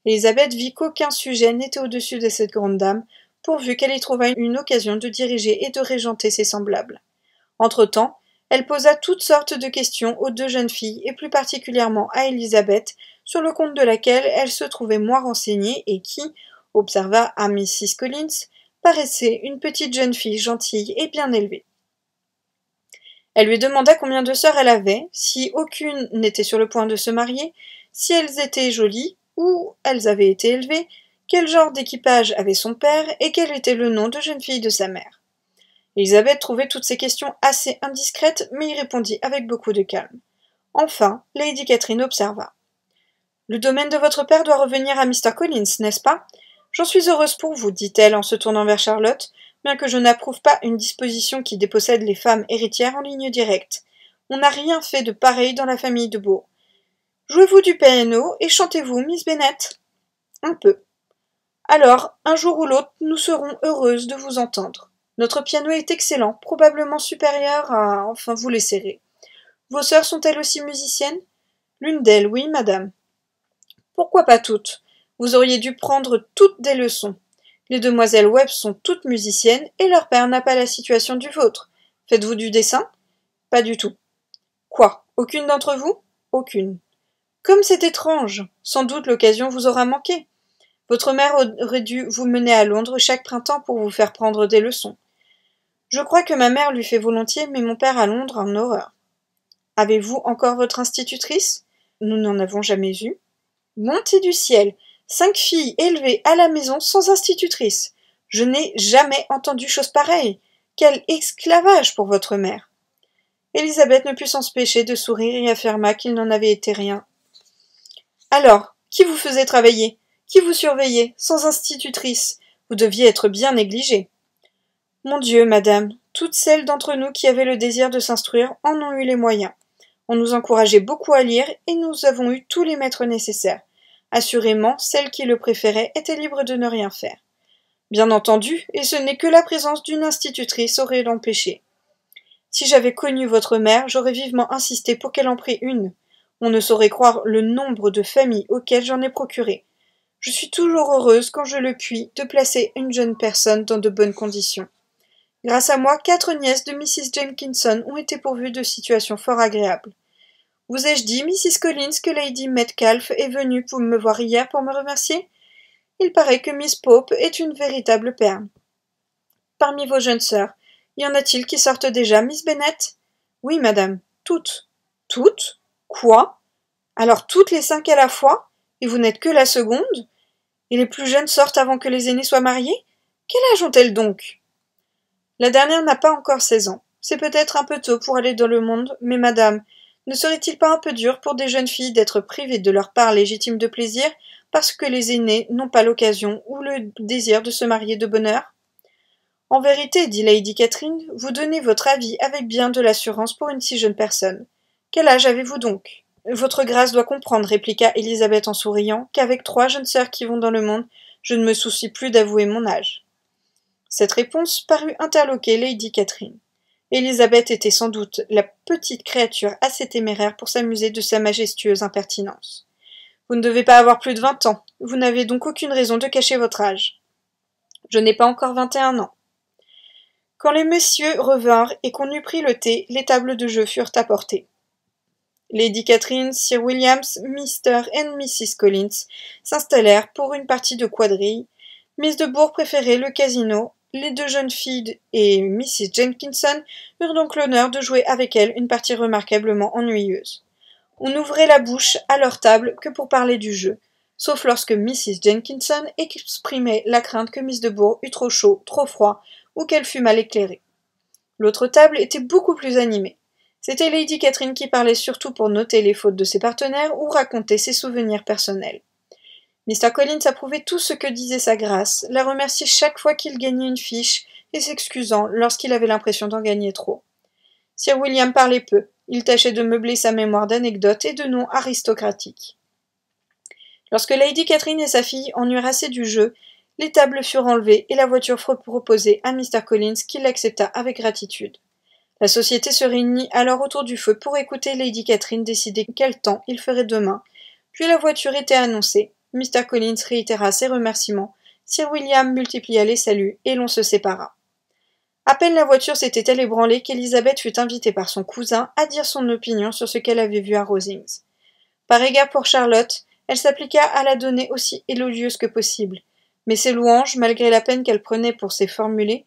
Elisabeth vit qu'aucun sujet n'était au-dessus de cette grande dame, pourvu qu'elle y trouvât une occasion de diriger et de régenter ses semblables. Entre-temps, elle posa toutes sortes de questions aux deux jeunes filles, et plus particulièrement à Elisabeth, sur le compte de laquelle elle se trouvait moins renseignée et qui, observa à Mrs. Collins, paraissait une petite jeune fille gentille et bien élevée. Elle lui demanda combien de sœurs elle avait, si aucune n'était sur le point de se marier, si elles étaient jolies, où elles avaient été élevées, quel genre d'équipage avait son père et quel était le nom de jeune fille de sa mère. Elisabeth trouvait toutes ces questions assez indiscrètes, mais y répondit avec beaucoup de calme. Enfin, Lady Catherine observa. Le domaine de votre père doit revenir à Mr. Collins, n'est-ce pas J'en suis heureuse pour vous, dit-elle en se tournant vers Charlotte, bien que je n'approuve pas une disposition qui dépossède les femmes héritières en ligne directe. On n'a rien fait de pareil dans la famille de Beau. Jouez-vous du piano et chantez-vous, Miss Bennett Un peu. Alors, un jour ou l'autre, nous serons heureuses de vous entendre. Notre piano est excellent, probablement supérieur à. Enfin, vous laisserez. Vos sœurs sont-elles aussi musiciennes L'une d'elles, oui, madame. Pourquoi pas toutes Vous auriez dû prendre toutes des leçons. Les demoiselles Webb sont toutes musiciennes et leur père n'a pas la situation du vôtre. Faites-vous du dessin Pas du tout. Quoi Aucune d'entre vous Aucune. Comme c'est étrange Sans doute l'occasion vous aura manqué. Votre mère aurait dû vous mener à Londres chaque printemps pour vous faire prendre des leçons. Je crois que ma mère lui fait volontiers, mais mon père à Londres en horreur. Avez-vous encore votre institutrice Nous n'en avons jamais eu. Montez du ciel Cinq filles élevées à la maison sans institutrice. Je n'ai jamais entendu chose pareille. Quel esclavage pour votre mère. Elisabeth ne put s'empêcher de sourire et affirma qu'il n'en avait été rien. Alors, qui vous faisait travailler Qui vous surveillait Sans institutrice Vous deviez être bien négligée. Mon Dieu, madame, toutes celles d'entre nous qui avaient le désir de s'instruire en ont eu les moyens. On nous encourageait beaucoup à lire et nous avons eu tous les maîtres nécessaires. Assurément, celle qui le préférait était libre de ne rien faire. Bien entendu, et ce n'est que la présence d'une institutrice aurait l'empêché. Si j'avais connu votre mère, j'aurais vivement insisté pour qu'elle en prît une. On ne saurait croire le nombre de familles auxquelles j'en ai procuré. Je suis toujours heureuse, quand je le puis, de placer une jeune personne dans de bonnes conditions. Grâce à moi, quatre nièces de Mrs. Jenkinson ont été pourvues de situations fort agréables. Vous ai-je dit, Mrs. Collins, que Lady Metcalfe est venue pour me voir hier pour me remercier Il paraît que Miss Pope est une véritable perle. Parmi vos jeunes sœurs, y en a-t-il qui sortent déjà, Miss Bennet Oui, madame, toutes. Toutes Quoi Alors toutes les cinq à la fois Et vous n'êtes que la seconde Et les plus jeunes sortent avant que les aînés soient mariés Quel âge ont-elles donc La dernière n'a pas encore seize ans. C'est peut-être un peu tôt pour aller dans le monde, mais madame, ne serait-il pas un peu dur pour des jeunes filles d'être privées de leur part légitime de plaisir parce que les aînés n'ont pas l'occasion ou le désir de se marier de bonne heure En vérité, dit Lady Catherine, vous donnez votre avis avec bien de l'assurance pour une si jeune personne. Quel âge avez-vous donc Votre grâce doit comprendre, répliqua Elisabeth en souriant, qu'avec trois jeunes sœurs qui vont dans le monde, je ne me soucie plus d'avouer mon âge. Cette réponse parut interloquer Lady Catherine. Elizabeth était sans doute la petite créature assez téméraire pour s'amuser de sa majestueuse impertinence. Vous ne devez pas avoir plus de vingt ans, vous n'avez donc aucune raison de cacher votre âge. Je n'ai pas encore vingt et un ans. Quand les messieurs revinrent et qu'on eut pris le thé, les tables de jeu furent apportées. Lady Catherine, Sir Williams, Mr. et Mrs. Collins s'installèrent pour une partie de quadrille. Miss de Bourg préférait le casino les deux jeunes filles et Mrs. Jenkinson eurent donc l'honneur de jouer avec elle une partie remarquablement ennuyeuse. On ouvrait la bouche à leur table que pour parler du jeu, sauf lorsque Mrs. Jenkinson exprimait la crainte que Miss de Bourg eût trop chaud, trop froid, ou qu'elle fût mal éclairée. L'autre table était beaucoup plus animée. C'était Lady Catherine qui parlait surtout pour noter les fautes de ses partenaires ou raconter ses souvenirs personnels. Mr. Collins approuvait tout ce que disait sa grâce, la remerciait chaque fois qu'il gagnait une fiche, et s'excusant lorsqu'il avait l'impression d'en gagner trop. Sir William parlait peu, il tâchait de meubler sa mémoire d'anecdotes et de noms aristocratiques. Lorsque Lady Catherine et sa fille en eurent assez du jeu, les tables furent enlevées et la voiture fut proposée à Mr. Collins, qui l'accepta avec gratitude. La société se réunit alors autour du feu pour écouter Lady Catherine décider quel temps il ferait demain, puis la voiture était annoncée, Mr. Collins réitéra ses remerciements, Sir William multiplia les saluts, et l'on se sépara. À peine la voiture s'était-elle ébranlée qu'Elisabeth fut invitée par son cousin à dire son opinion sur ce qu'elle avait vu à Rosings. Par égard pour Charlotte, elle s'appliqua à la donner aussi élogieuse que possible, mais ses louanges, malgré la peine qu'elle prenait pour ses formuler,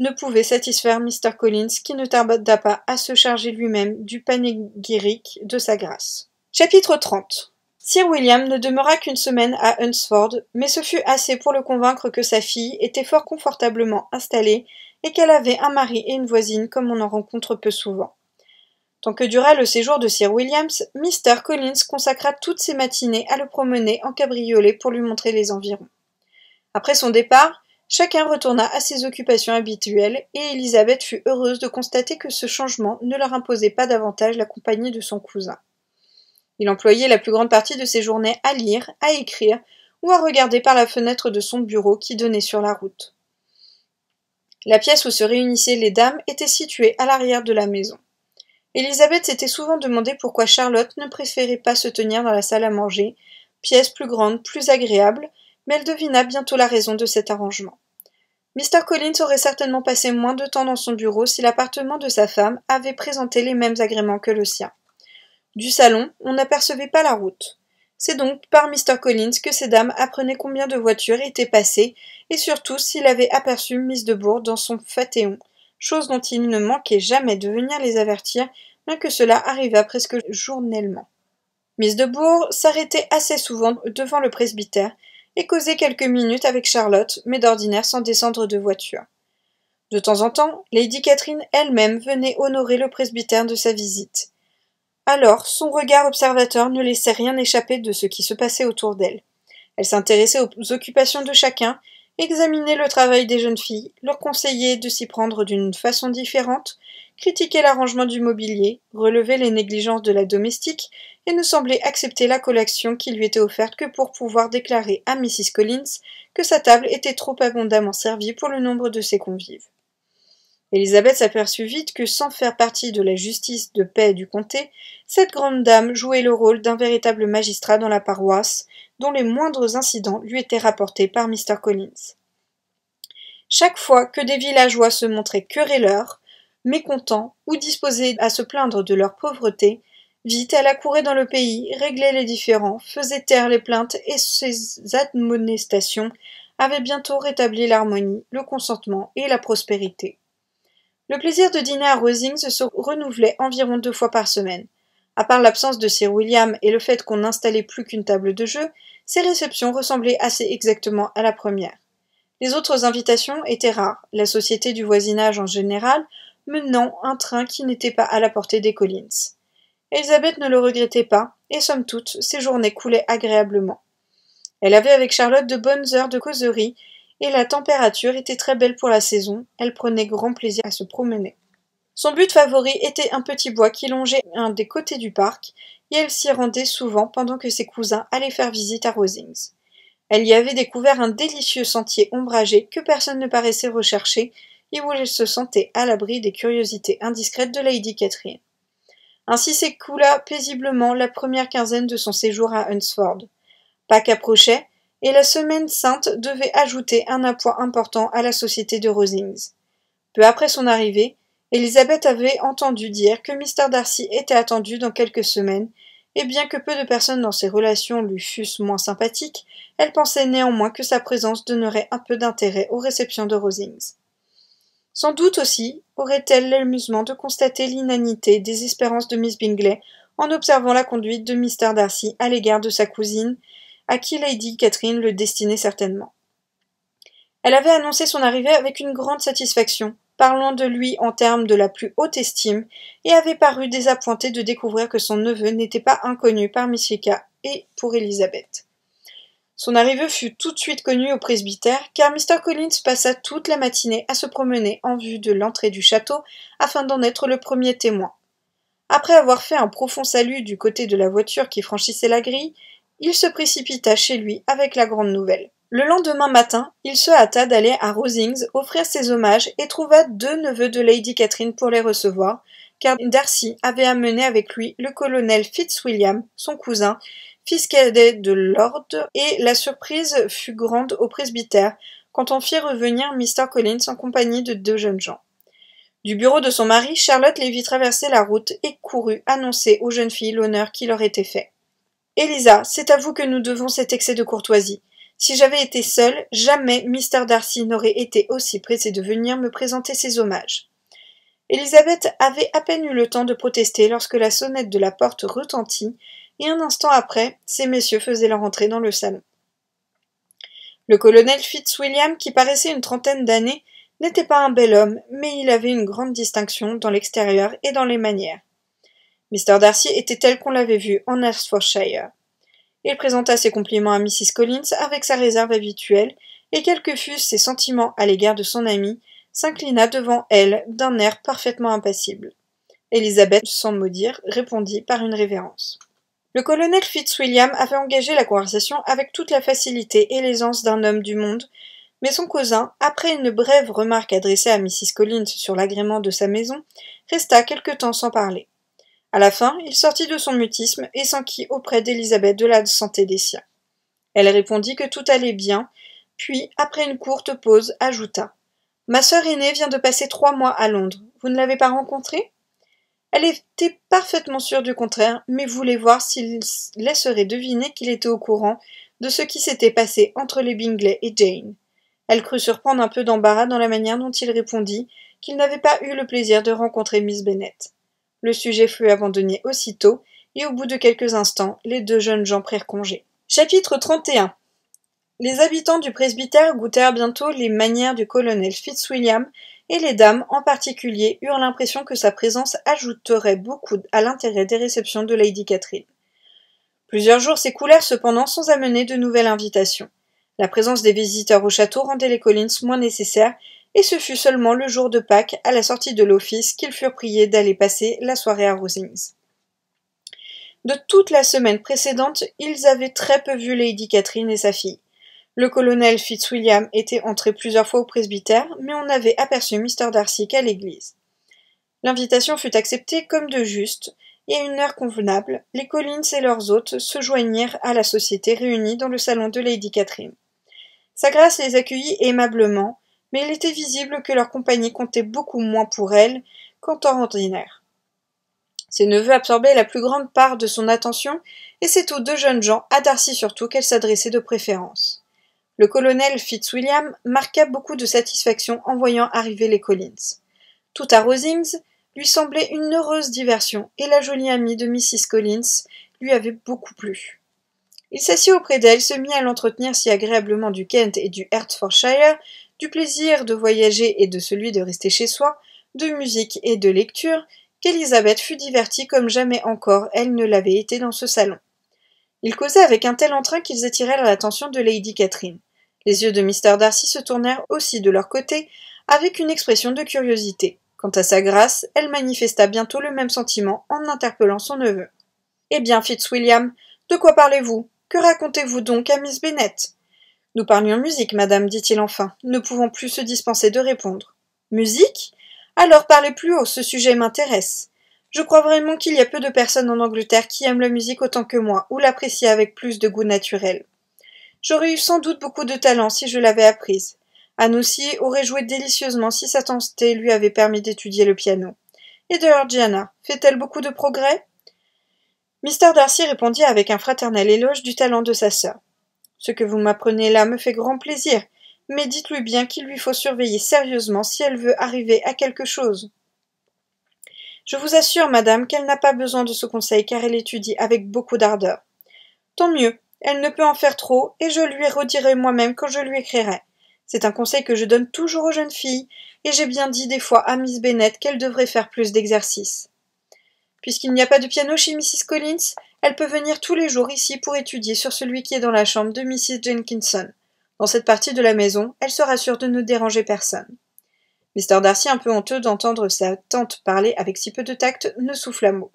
ne pouvaient satisfaire Mr. Collins qui ne tarda pas à se charger lui-même du panégyrique de sa grâce. Chapitre 30 Sir William ne demeura qu'une semaine à Hunsford, mais ce fut assez pour le convaincre que sa fille était fort confortablement installée et qu'elle avait un mari et une voisine comme on en rencontre peu souvent. Tant que dura le séjour de Sir Williams, Mr. Collins consacra toutes ses matinées à le promener en cabriolet pour lui montrer les environs. Après son départ, chacun retourna à ses occupations habituelles, et Elisabeth fut heureuse de constater que ce changement ne leur imposait pas davantage la compagnie de son cousin. Il employait la plus grande partie de ses journées à lire, à écrire ou à regarder par la fenêtre de son bureau qui donnait sur la route. La pièce où se réunissaient les dames était située à l'arrière de la maison. Elisabeth s'était souvent demandé pourquoi Charlotte ne préférait pas se tenir dans la salle à manger, pièce plus grande, plus agréable, mais elle devina bientôt la raison de cet arrangement. Mr. Collins aurait certainement passé moins de temps dans son bureau si l'appartement de sa femme avait présenté les mêmes agréments que le sien. Du salon, on n'apercevait pas la route. C'est donc par Mr. Collins que ces dames apprenaient combien de voitures étaient passées, et surtout s'il avait aperçu Miss de Bourg dans son phatéon, chose dont il ne manquait jamais de venir les avertir, bien que cela arrivât presque journellement. Miss de Bourg s'arrêtait assez souvent devant le presbytère, et causait quelques minutes avec Charlotte, mais d'ordinaire sans descendre de voiture. De temps en temps, Lady Catherine elle-même venait honorer le presbytère de sa visite. Alors, son regard observateur ne laissait rien échapper de ce qui se passait autour d'elle. Elle s'intéressait aux occupations de chacun, examinait le travail des jeunes filles, leur conseillait de s'y prendre d'une façon différente, critiquait l'arrangement du mobilier, relevait les négligences de la domestique et ne semblait accepter la collection qui lui était offerte que pour pouvoir déclarer à Mrs. Collins que sa table était trop abondamment servie pour le nombre de ses convives. Élisabeth s'aperçut vite que, sans faire partie de la justice de paix du comté, cette grande dame jouait le rôle d'un véritable magistrat dans la paroisse, dont les moindres incidents lui étaient rapportés par Mr. Collins. Chaque fois que des villageois se montraient querelleurs, mécontents ou disposés à se plaindre de leur pauvreté, vite elle accourait dans le pays, réglait les différends, faisait taire les plaintes et ses admonestations avaient bientôt rétabli l'harmonie, le consentement et la prospérité. Le plaisir de dîner à Rosings se renouvelait environ deux fois par semaine. À part l'absence de Sir William et le fait qu'on n'installait plus qu'une table de jeu, ces réceptions ressemblaient assez exactement à la première. Les autres invitations étaient rares, la société du voisinage en général menant un train qui n'était pas à la portée des Collins. Elisabeth ne le regrettait pas, et somme toute, ses journées coulaient agréablement. Elle avait avec Charlotte de bonnes heures de causerie et la température était très belle pour la saison, elle prenait grand plaisir à se promener. Son but favori était un petit bois qui longeait un des côtés du parc, et elle s'y rendait souvent pendant que ses cousins allaient faire visite à Rosings. Elle y avait découvert un délicieux sentier ombragé que personne ne paraissait rechercher, et où elle se sentait à l'abri des curiosités indiscrètes de Lady Catherine. Ainsi s'écoula paisiblement la première quinzaine de son séjour à Hunsford. Pâques approchait, et la Semaine sainte devait ajouter un appoint important à la société de Rosings. Peu après son arrivée, Elisabeth avait entendu dire que Mr. Darcy était attendu dans quelques semaines, et bien que peu de personnes dans ses relations lui fussent moins sympathiques, elle pensait néanmoins que sa présence donnerait un peu d'intérêt aux réceptions de Rosings. Sans doute aussi aurait-elle l'amusement de constater l'inanité des espérances de Miss Bingley en observant la conduite de Mr. Darcy à l'égard de sa cousine, à qui Lady Catherine le destinait certainement. Elle avait annoncé son arrivée avec une grande satisfaction, parlant de lui en termes de la plus haute estime, et avait paru désappointée de découvrir que son neveu n'était pas inconnu par Miss et pour Elisabeth. Son arrivée fut tout de suite connue au presbytère, car Mr. Collins passa toute la matinée à se promener en vue de l'entrée du château afin d'en être le premier témoin. Après avoir fait un profond salut du côté de la voiture qui franchissait la grille, il se précipita chez lui avec la grande nouvelle. Le lendemain matin, il se hâta d'aller à Rosings offrir ses hommages et trouva deux neveux de Lady Catherine pour les recevoir, car Darcy avait amené avec lui le colonel Fitzwilliam, son cousin, fils cadet de Lord, et la surprise fut grande au presbytère quand on fit revenir Mr. Collins en compagnie de deux jeunes gens. Du bureau de son mari, Charlotte les vit traverser la route et courut annoncer aux jeunes filles l'honneur qui leur était fait. « Elisa, c'est à vous que nous devons cet excès de courtoisie. Si j'avais été seule, jamais Mr. Darcy n'aurait été aussi pressé de venir me présenter ses hommages. Elisabeth avait à peine eu le temps de protester lorsque la sonnette de la porte retentit, et un instant après, ces messieurs faisaient leur entrée dans le salon. Le colonel Fitzwilliam, qui paraissait une trentaine d'années, n'était pas un bel homme, mais il avait une grande distinction dans l'extérieur et dans les manières. Mr. Darcy était tel qu'on l'avait vu en Hertfordshire. Il présenta ses compliments à Mrs. Collins avec sa réserve habituelle, et quels que fussent ses sentiments à l'égard de son amie, s'inclina devant elle d'un air parfaitement impassible. Elisabeth, sans maudire, dire, répondit par une révérence. Le colonel Fitzwilliam avait engagé la conversation avec toute la facilité et l'aisance d'un homme du monde, mais son cousin, après une brève remarque adressée à Mrs. Collins sur l'agrément de sa maison, resta quelque temps sans parler. À la fin, il sortit de son mutisme et s'enquit auprès d'Elisabeth de la santé des siens. Elle répondit que tout allait bien, puis, après une courte pause, ajouta Ma sœur aînée vient de passer trois mois à Londres. Vous ne l'avez pas rencontrée Elle était parfaitement sûre du contraire, mais voulait voir s'il laisserait deviner qu'il était au courant de ce qui s'était passé entre les Bingley et Jane. Elle crut surprendre un peu d'embarras dans la manière dont il répondit qu'il n'avait pas eu le plaisir de rencontrer Miss Bennet. Le sujet fut abandonné aussitôt, et au bout de quelques instants, les deux jeunes gens prirent congé. Chapitre 31 Les habitants du presbytère goûtèrent bientôt les manières du colonel Fitzwilliam, et les dames en particulier eurent l'impression que sa présence ajouterait beaucoup à l'intérêt des réceptions de Lady Catherine. Plusieurs jours s'écoulèrent cependant sans amener de nouvelles invitations. La présence des visiteurs au château rendait les collins moins nécessaires et ce fut seulement le jour de Pâques, à la sortie de l'office, qu'ils furent priés d'aller passer la soirée à Rosings. De toute la semaine précédente, ils avaient très peu vu Lady Catherine et sa fille. Le colonel Fitzwilliam était entré plusieurs fois au presbytère, mais on avait aperçu Mr. Darcy qu'à l'église. L'invitation fut acceptée comme de juste, et à une heure convenable, les Collins et leurs hôtes se joignirent à la société réunie dans le salon de Lady Catherine. Sa grâce les accueillit aimablement, mais il était visible que leur compagnie comptait beaucoup moins pour elle qu'en temps ordinaire. Ses neveux absorbaient la plus grande part de son attention, et c'est aux deux jeunes gens, à Darcy surtout, qu'elle s'adressait de préférence. Le colonel Fitzwilliam marqua beaucoup de satisfaction en voyant arriver les Collins. Tout à Rosings lui semblait une heureuse diversion, et la jolie amie de Mrs. Collins lui avait beaucoup plu. Il s'assit auprès d'elle, se mit à l'entretenir si agréablement du Kent et du Hertfordshire du plaisir de voyager et de celui de rester chez soi, de musique et de lecture, qu'Elisabeth fut divertie comme jamais encore elle ne l'avait été dans ce salon. Ils causaient avec un tel entrain qu'ils attirèrent l'attention de Lady Catherine. Les yeux de Mr. Darcy se tournèrent aussi de leur côté, avec une expression de curiosité. Quant à sa grâce, elle manifesta bientôt le même sentiment en interpellant son neveu. Eh bien, Fitzwilliam, de quoi parlez-vous Que racontez-vous donc à Miss Bennet nous parlions musique, madame, dit-il enfin, ne pouvant plus se dispenser de répondre. Musique Alors parlez plus haut, ce sujet m'intéresse. Je crois vraiment qu'il y a peu de personnes en Angleterre qui aiment la musique autant que moi, ou l'apprécient avec plus de goût naturel. J'aurais eu sans doute beaucoup de talent si je l'avais apprise. aussi aurait joué délicieusement si sa tante lui avait permis d'étudier le piano. Et d'ailleurs, Diana, fait-elle beaucoup de progrès Mr. Darcy répondit avec un fraternel éloge du talent de sa sœur. Ce que vous m'apprenez là me fait grand plaisir, mais dites-lui bien qu'il lui faut surveiller sérieusement si elle veut arriver à quelque chose. Je vous assure, madame, qu'elle n'a pas besoin de ce conseil car elle étudie avec beaucoup d'ardeur. Tant mieux, elle ne peut en faire trop, et je lui redirai moi-même quand je lui écrirai. C'est un conseil que je donne toujours aux jeunes filles, et j'ai bien dit des fois à Miss Bennett qu'elle devrait faire plus d'exercice. Puisqu'il n'y a pas de piano chez Mrs. Collins, elle peut venir tous les jours ici pour étudier sur celui qui est dans la chambre de Mrs. Jenkinson. Dans cette partie de la maison, elle sera sûre de ne déranger personne. Mr. Darcy, un peu honteux d'entendre sa tante parler avec si peu de tact, ne souffla mot.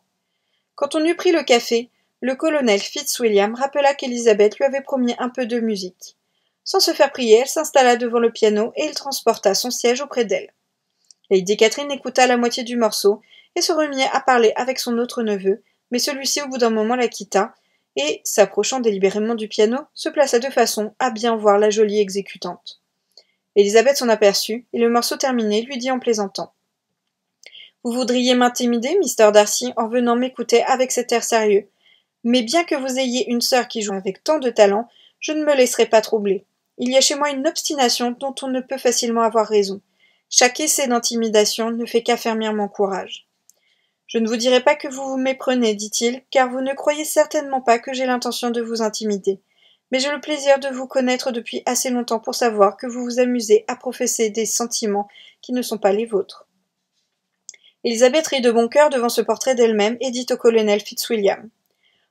Quand on eut pris le café, le colonel Fitzwilliam rappela qu'Elisabeth lui avait promis un peu de musique. Sans se faire prier, elle s'installa devant le piano et il transporta son siège auprès d'elle. Lady Catherine écouta la moitié du morceau et se remit à parler avec son autre neveu, mais celui-ci au bout d'un moment la quitta, et, s'approchant délibérément du piano, se plaça de façon à bien voir la jolie exécutante. Elisabeth s'en aperçut, et le morceau terminé lui dit en plaisantant. Vous voudriez m'intimider, Mister Darcy, en venant m'écouter avec cet air sérieux, mais bien que vous ayez une sœur qui joue avec tant de talent, je ne me laisserai pas troubler. Il y a chez moi une obstination dont on ne peut facilement avoir raison. Chaque essai d'intimidation ne fait qu'affermir mon courage. Je ne vous dirai pas que vous vous méprenez, dit-il, car vous ne croyez certainement pas que j'ai l'intention de vous intimider. Mais j'ai le plaisir de vous connaître depuis assez longtemps pour savoir que vous vous amusez à professer des sentiments qui ne sont pas les vôtres. Elisabeth rit de bon cœur devant ce portrait d'elle-même et dit au colonel Fitzwilliam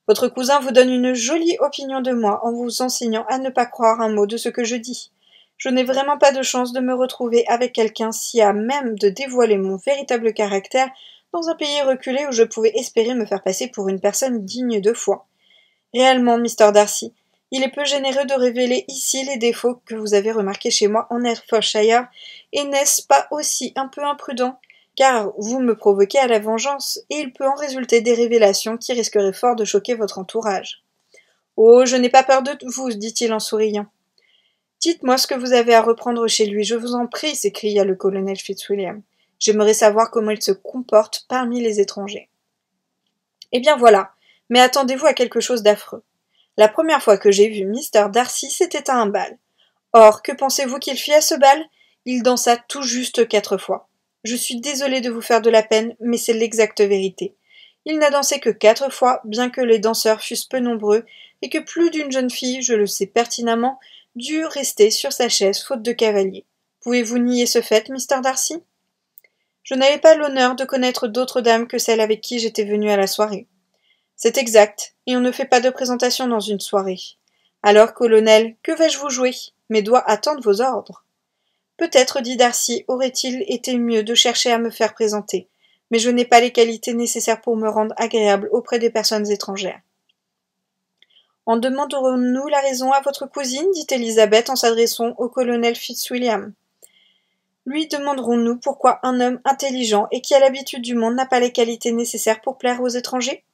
Votre cousin vous donne une jolie opinion de moi en vous enseignant à ne pas croire un mot de ce que je dis. Je n'ai vraiment pas de chance de me retrouver avec quelqu'un si à même de dévoiler mon véritable caractère dans un pays reculé où je pouvais espérer me faire passer pour une personne digne de foi. Réellement, Mr. Darcy, il est peu généreux de révéler ici les défauts que vous avez remarqués chez moi en Hertfordshire, et n'est-ce pas aussi un peu imprudent Car vous me provoquez à la vengeance, et il peut en résulter des révélations qui risqueraient fort de choquer votre entourage. Oh, je n'ai pas peur de vous, dit-il en souriant. Dites-moi ce que vous avez à reprendre chez lui, je vous en prie, s'écria le colonel Fitzwilliam. J'aimerais savoir comment il se comporte parmi les étrangers. Eh bien voilà, mais attendez-vous à quelque chose d'affreux. La première fois que j'ai vu Mister Darcy, c'était à un bal. Or, que pensez-vous qu'il fit à ce bal Il dansa tout juste quatre fois. Je suis désolé de vous faire de la peine, mais c'est l'exacte vérité. Il n'a dansé que quatre fois, bien que les danseurs fussent peu nombreux, et que plus d'une jeune fille, je le sais pertinemment, dût rester sur sa chaise faute de cavalier. Pouvez-vous nier ce fait, Mister Darcy je n'avais pas l'honneur de connaître d'autres dames que celles avec qui j'étais venue à la soirée. C'est exact, et on ne fait pas de présentation dans une soirée. Alors, colonel, que vais-je vous jouer Mes doigts attendent vos ordres. Peut-être, dit Darcy, aurait-il été mieux de chercher à me faire présenter, mais je n'ai pas les qualités nécessaires pour me rendre agréable auprès des personnes étrangères. En demanderons-nous la raison à votre cousine dit Elisabeth en s'adressant au colonel Fitzwilliam. Lui demanderons-nous pourquoi un homme intelligent et qui a l'habitude du monde n'a pas les qualités nécessaires pour plaire aux étrangers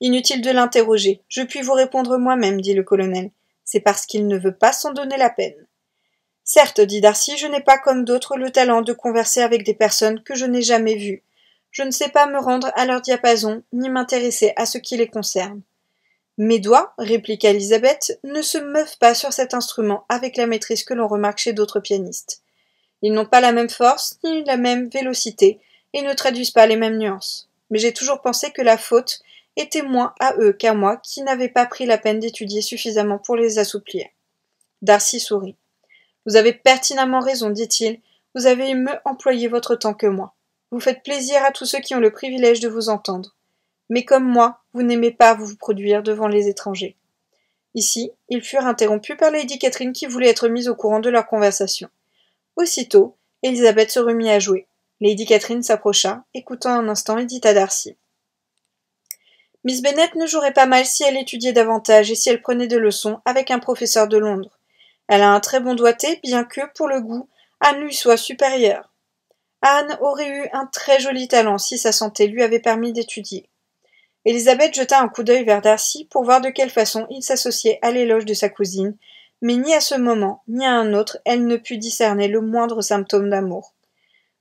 Inutile de l'interroger. Je puis vous répondre moi-même, dit le colonel. C'est parce qu'il ne veut pas s'en donner la peine. Certes, dit Darcy, je n'ai pas comme d'autres le talent de converser avec des personnes que je n'ai jamais vues. Je ne sais pas me rendre à leur diapason, ni m'intéresser à ce qui les concerne. Mes doigts, répliqua Elisabeth, ne se meuvent pas sur cet instrument avec la maîtrise que l'on remarque chez d'autres pianistes. Ils n'ont pas la même force ni la même vélocité et ne traduisent pas les mêmes nuances. Mais j'ai toujours pensé que la faute était moins à eux qu'à moi qui n'avais pas pris la peine d'étudier suffisamment pour les assouplir. Darcy sourit. Vous avez pertinemment raison, dit-il. Vous avez mieux employé votre temps que moi. Vous faites plaisir à tous ceux qui ont le privilège de vous entendre. Mais comme moi, vous n'aimez pas vous produire devant les étrangers. Ici, ils furent interrompus par Lady Catherine qui voulait être mise au courant de leur conversation. Aussitôt, Elisabeth se remit à jouer. Lady Catherine s'approcha, écoutant un instant et dit à Darcy. Miss Bennet ne jouerait pas mal si elle étudiait davantage et si elle prenait des leçons avec un professeur de Londres. Elle a un très bon doigté, bien que, pour le goût, Anne lui soit supérieure. Anne aurait eu un très joli talent si sa santé lui avait permis d'étudier. Elisabeth jeta un coup d'œil vers Darcy pour voir de quelle façon il s'associait à l'éloge de sa cousine, mais ni à ce moment, ni à un autre, elle ne put discerner le moindre symptôme d'amour.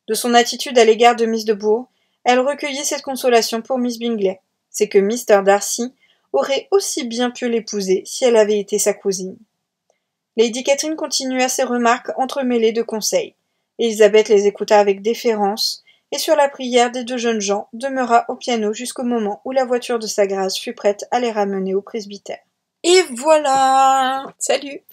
De son attitude à l'égard de Miss de Bourg, elle recueillit cette consolation pour Miss Bingley, c'est que Mr. Darcy aurait aussi bien pu l'épouser si elle avait été sa cousine. Lady Catherine continua ses remarques entremêlées de conseils. Elisabeth les écouta avec déférence, et sur la prière des deux jeunes gens demeura au piano jusqu'au moment où la voiture de sa grâce fut prête à les ramener au presbytère. Et voilà Salut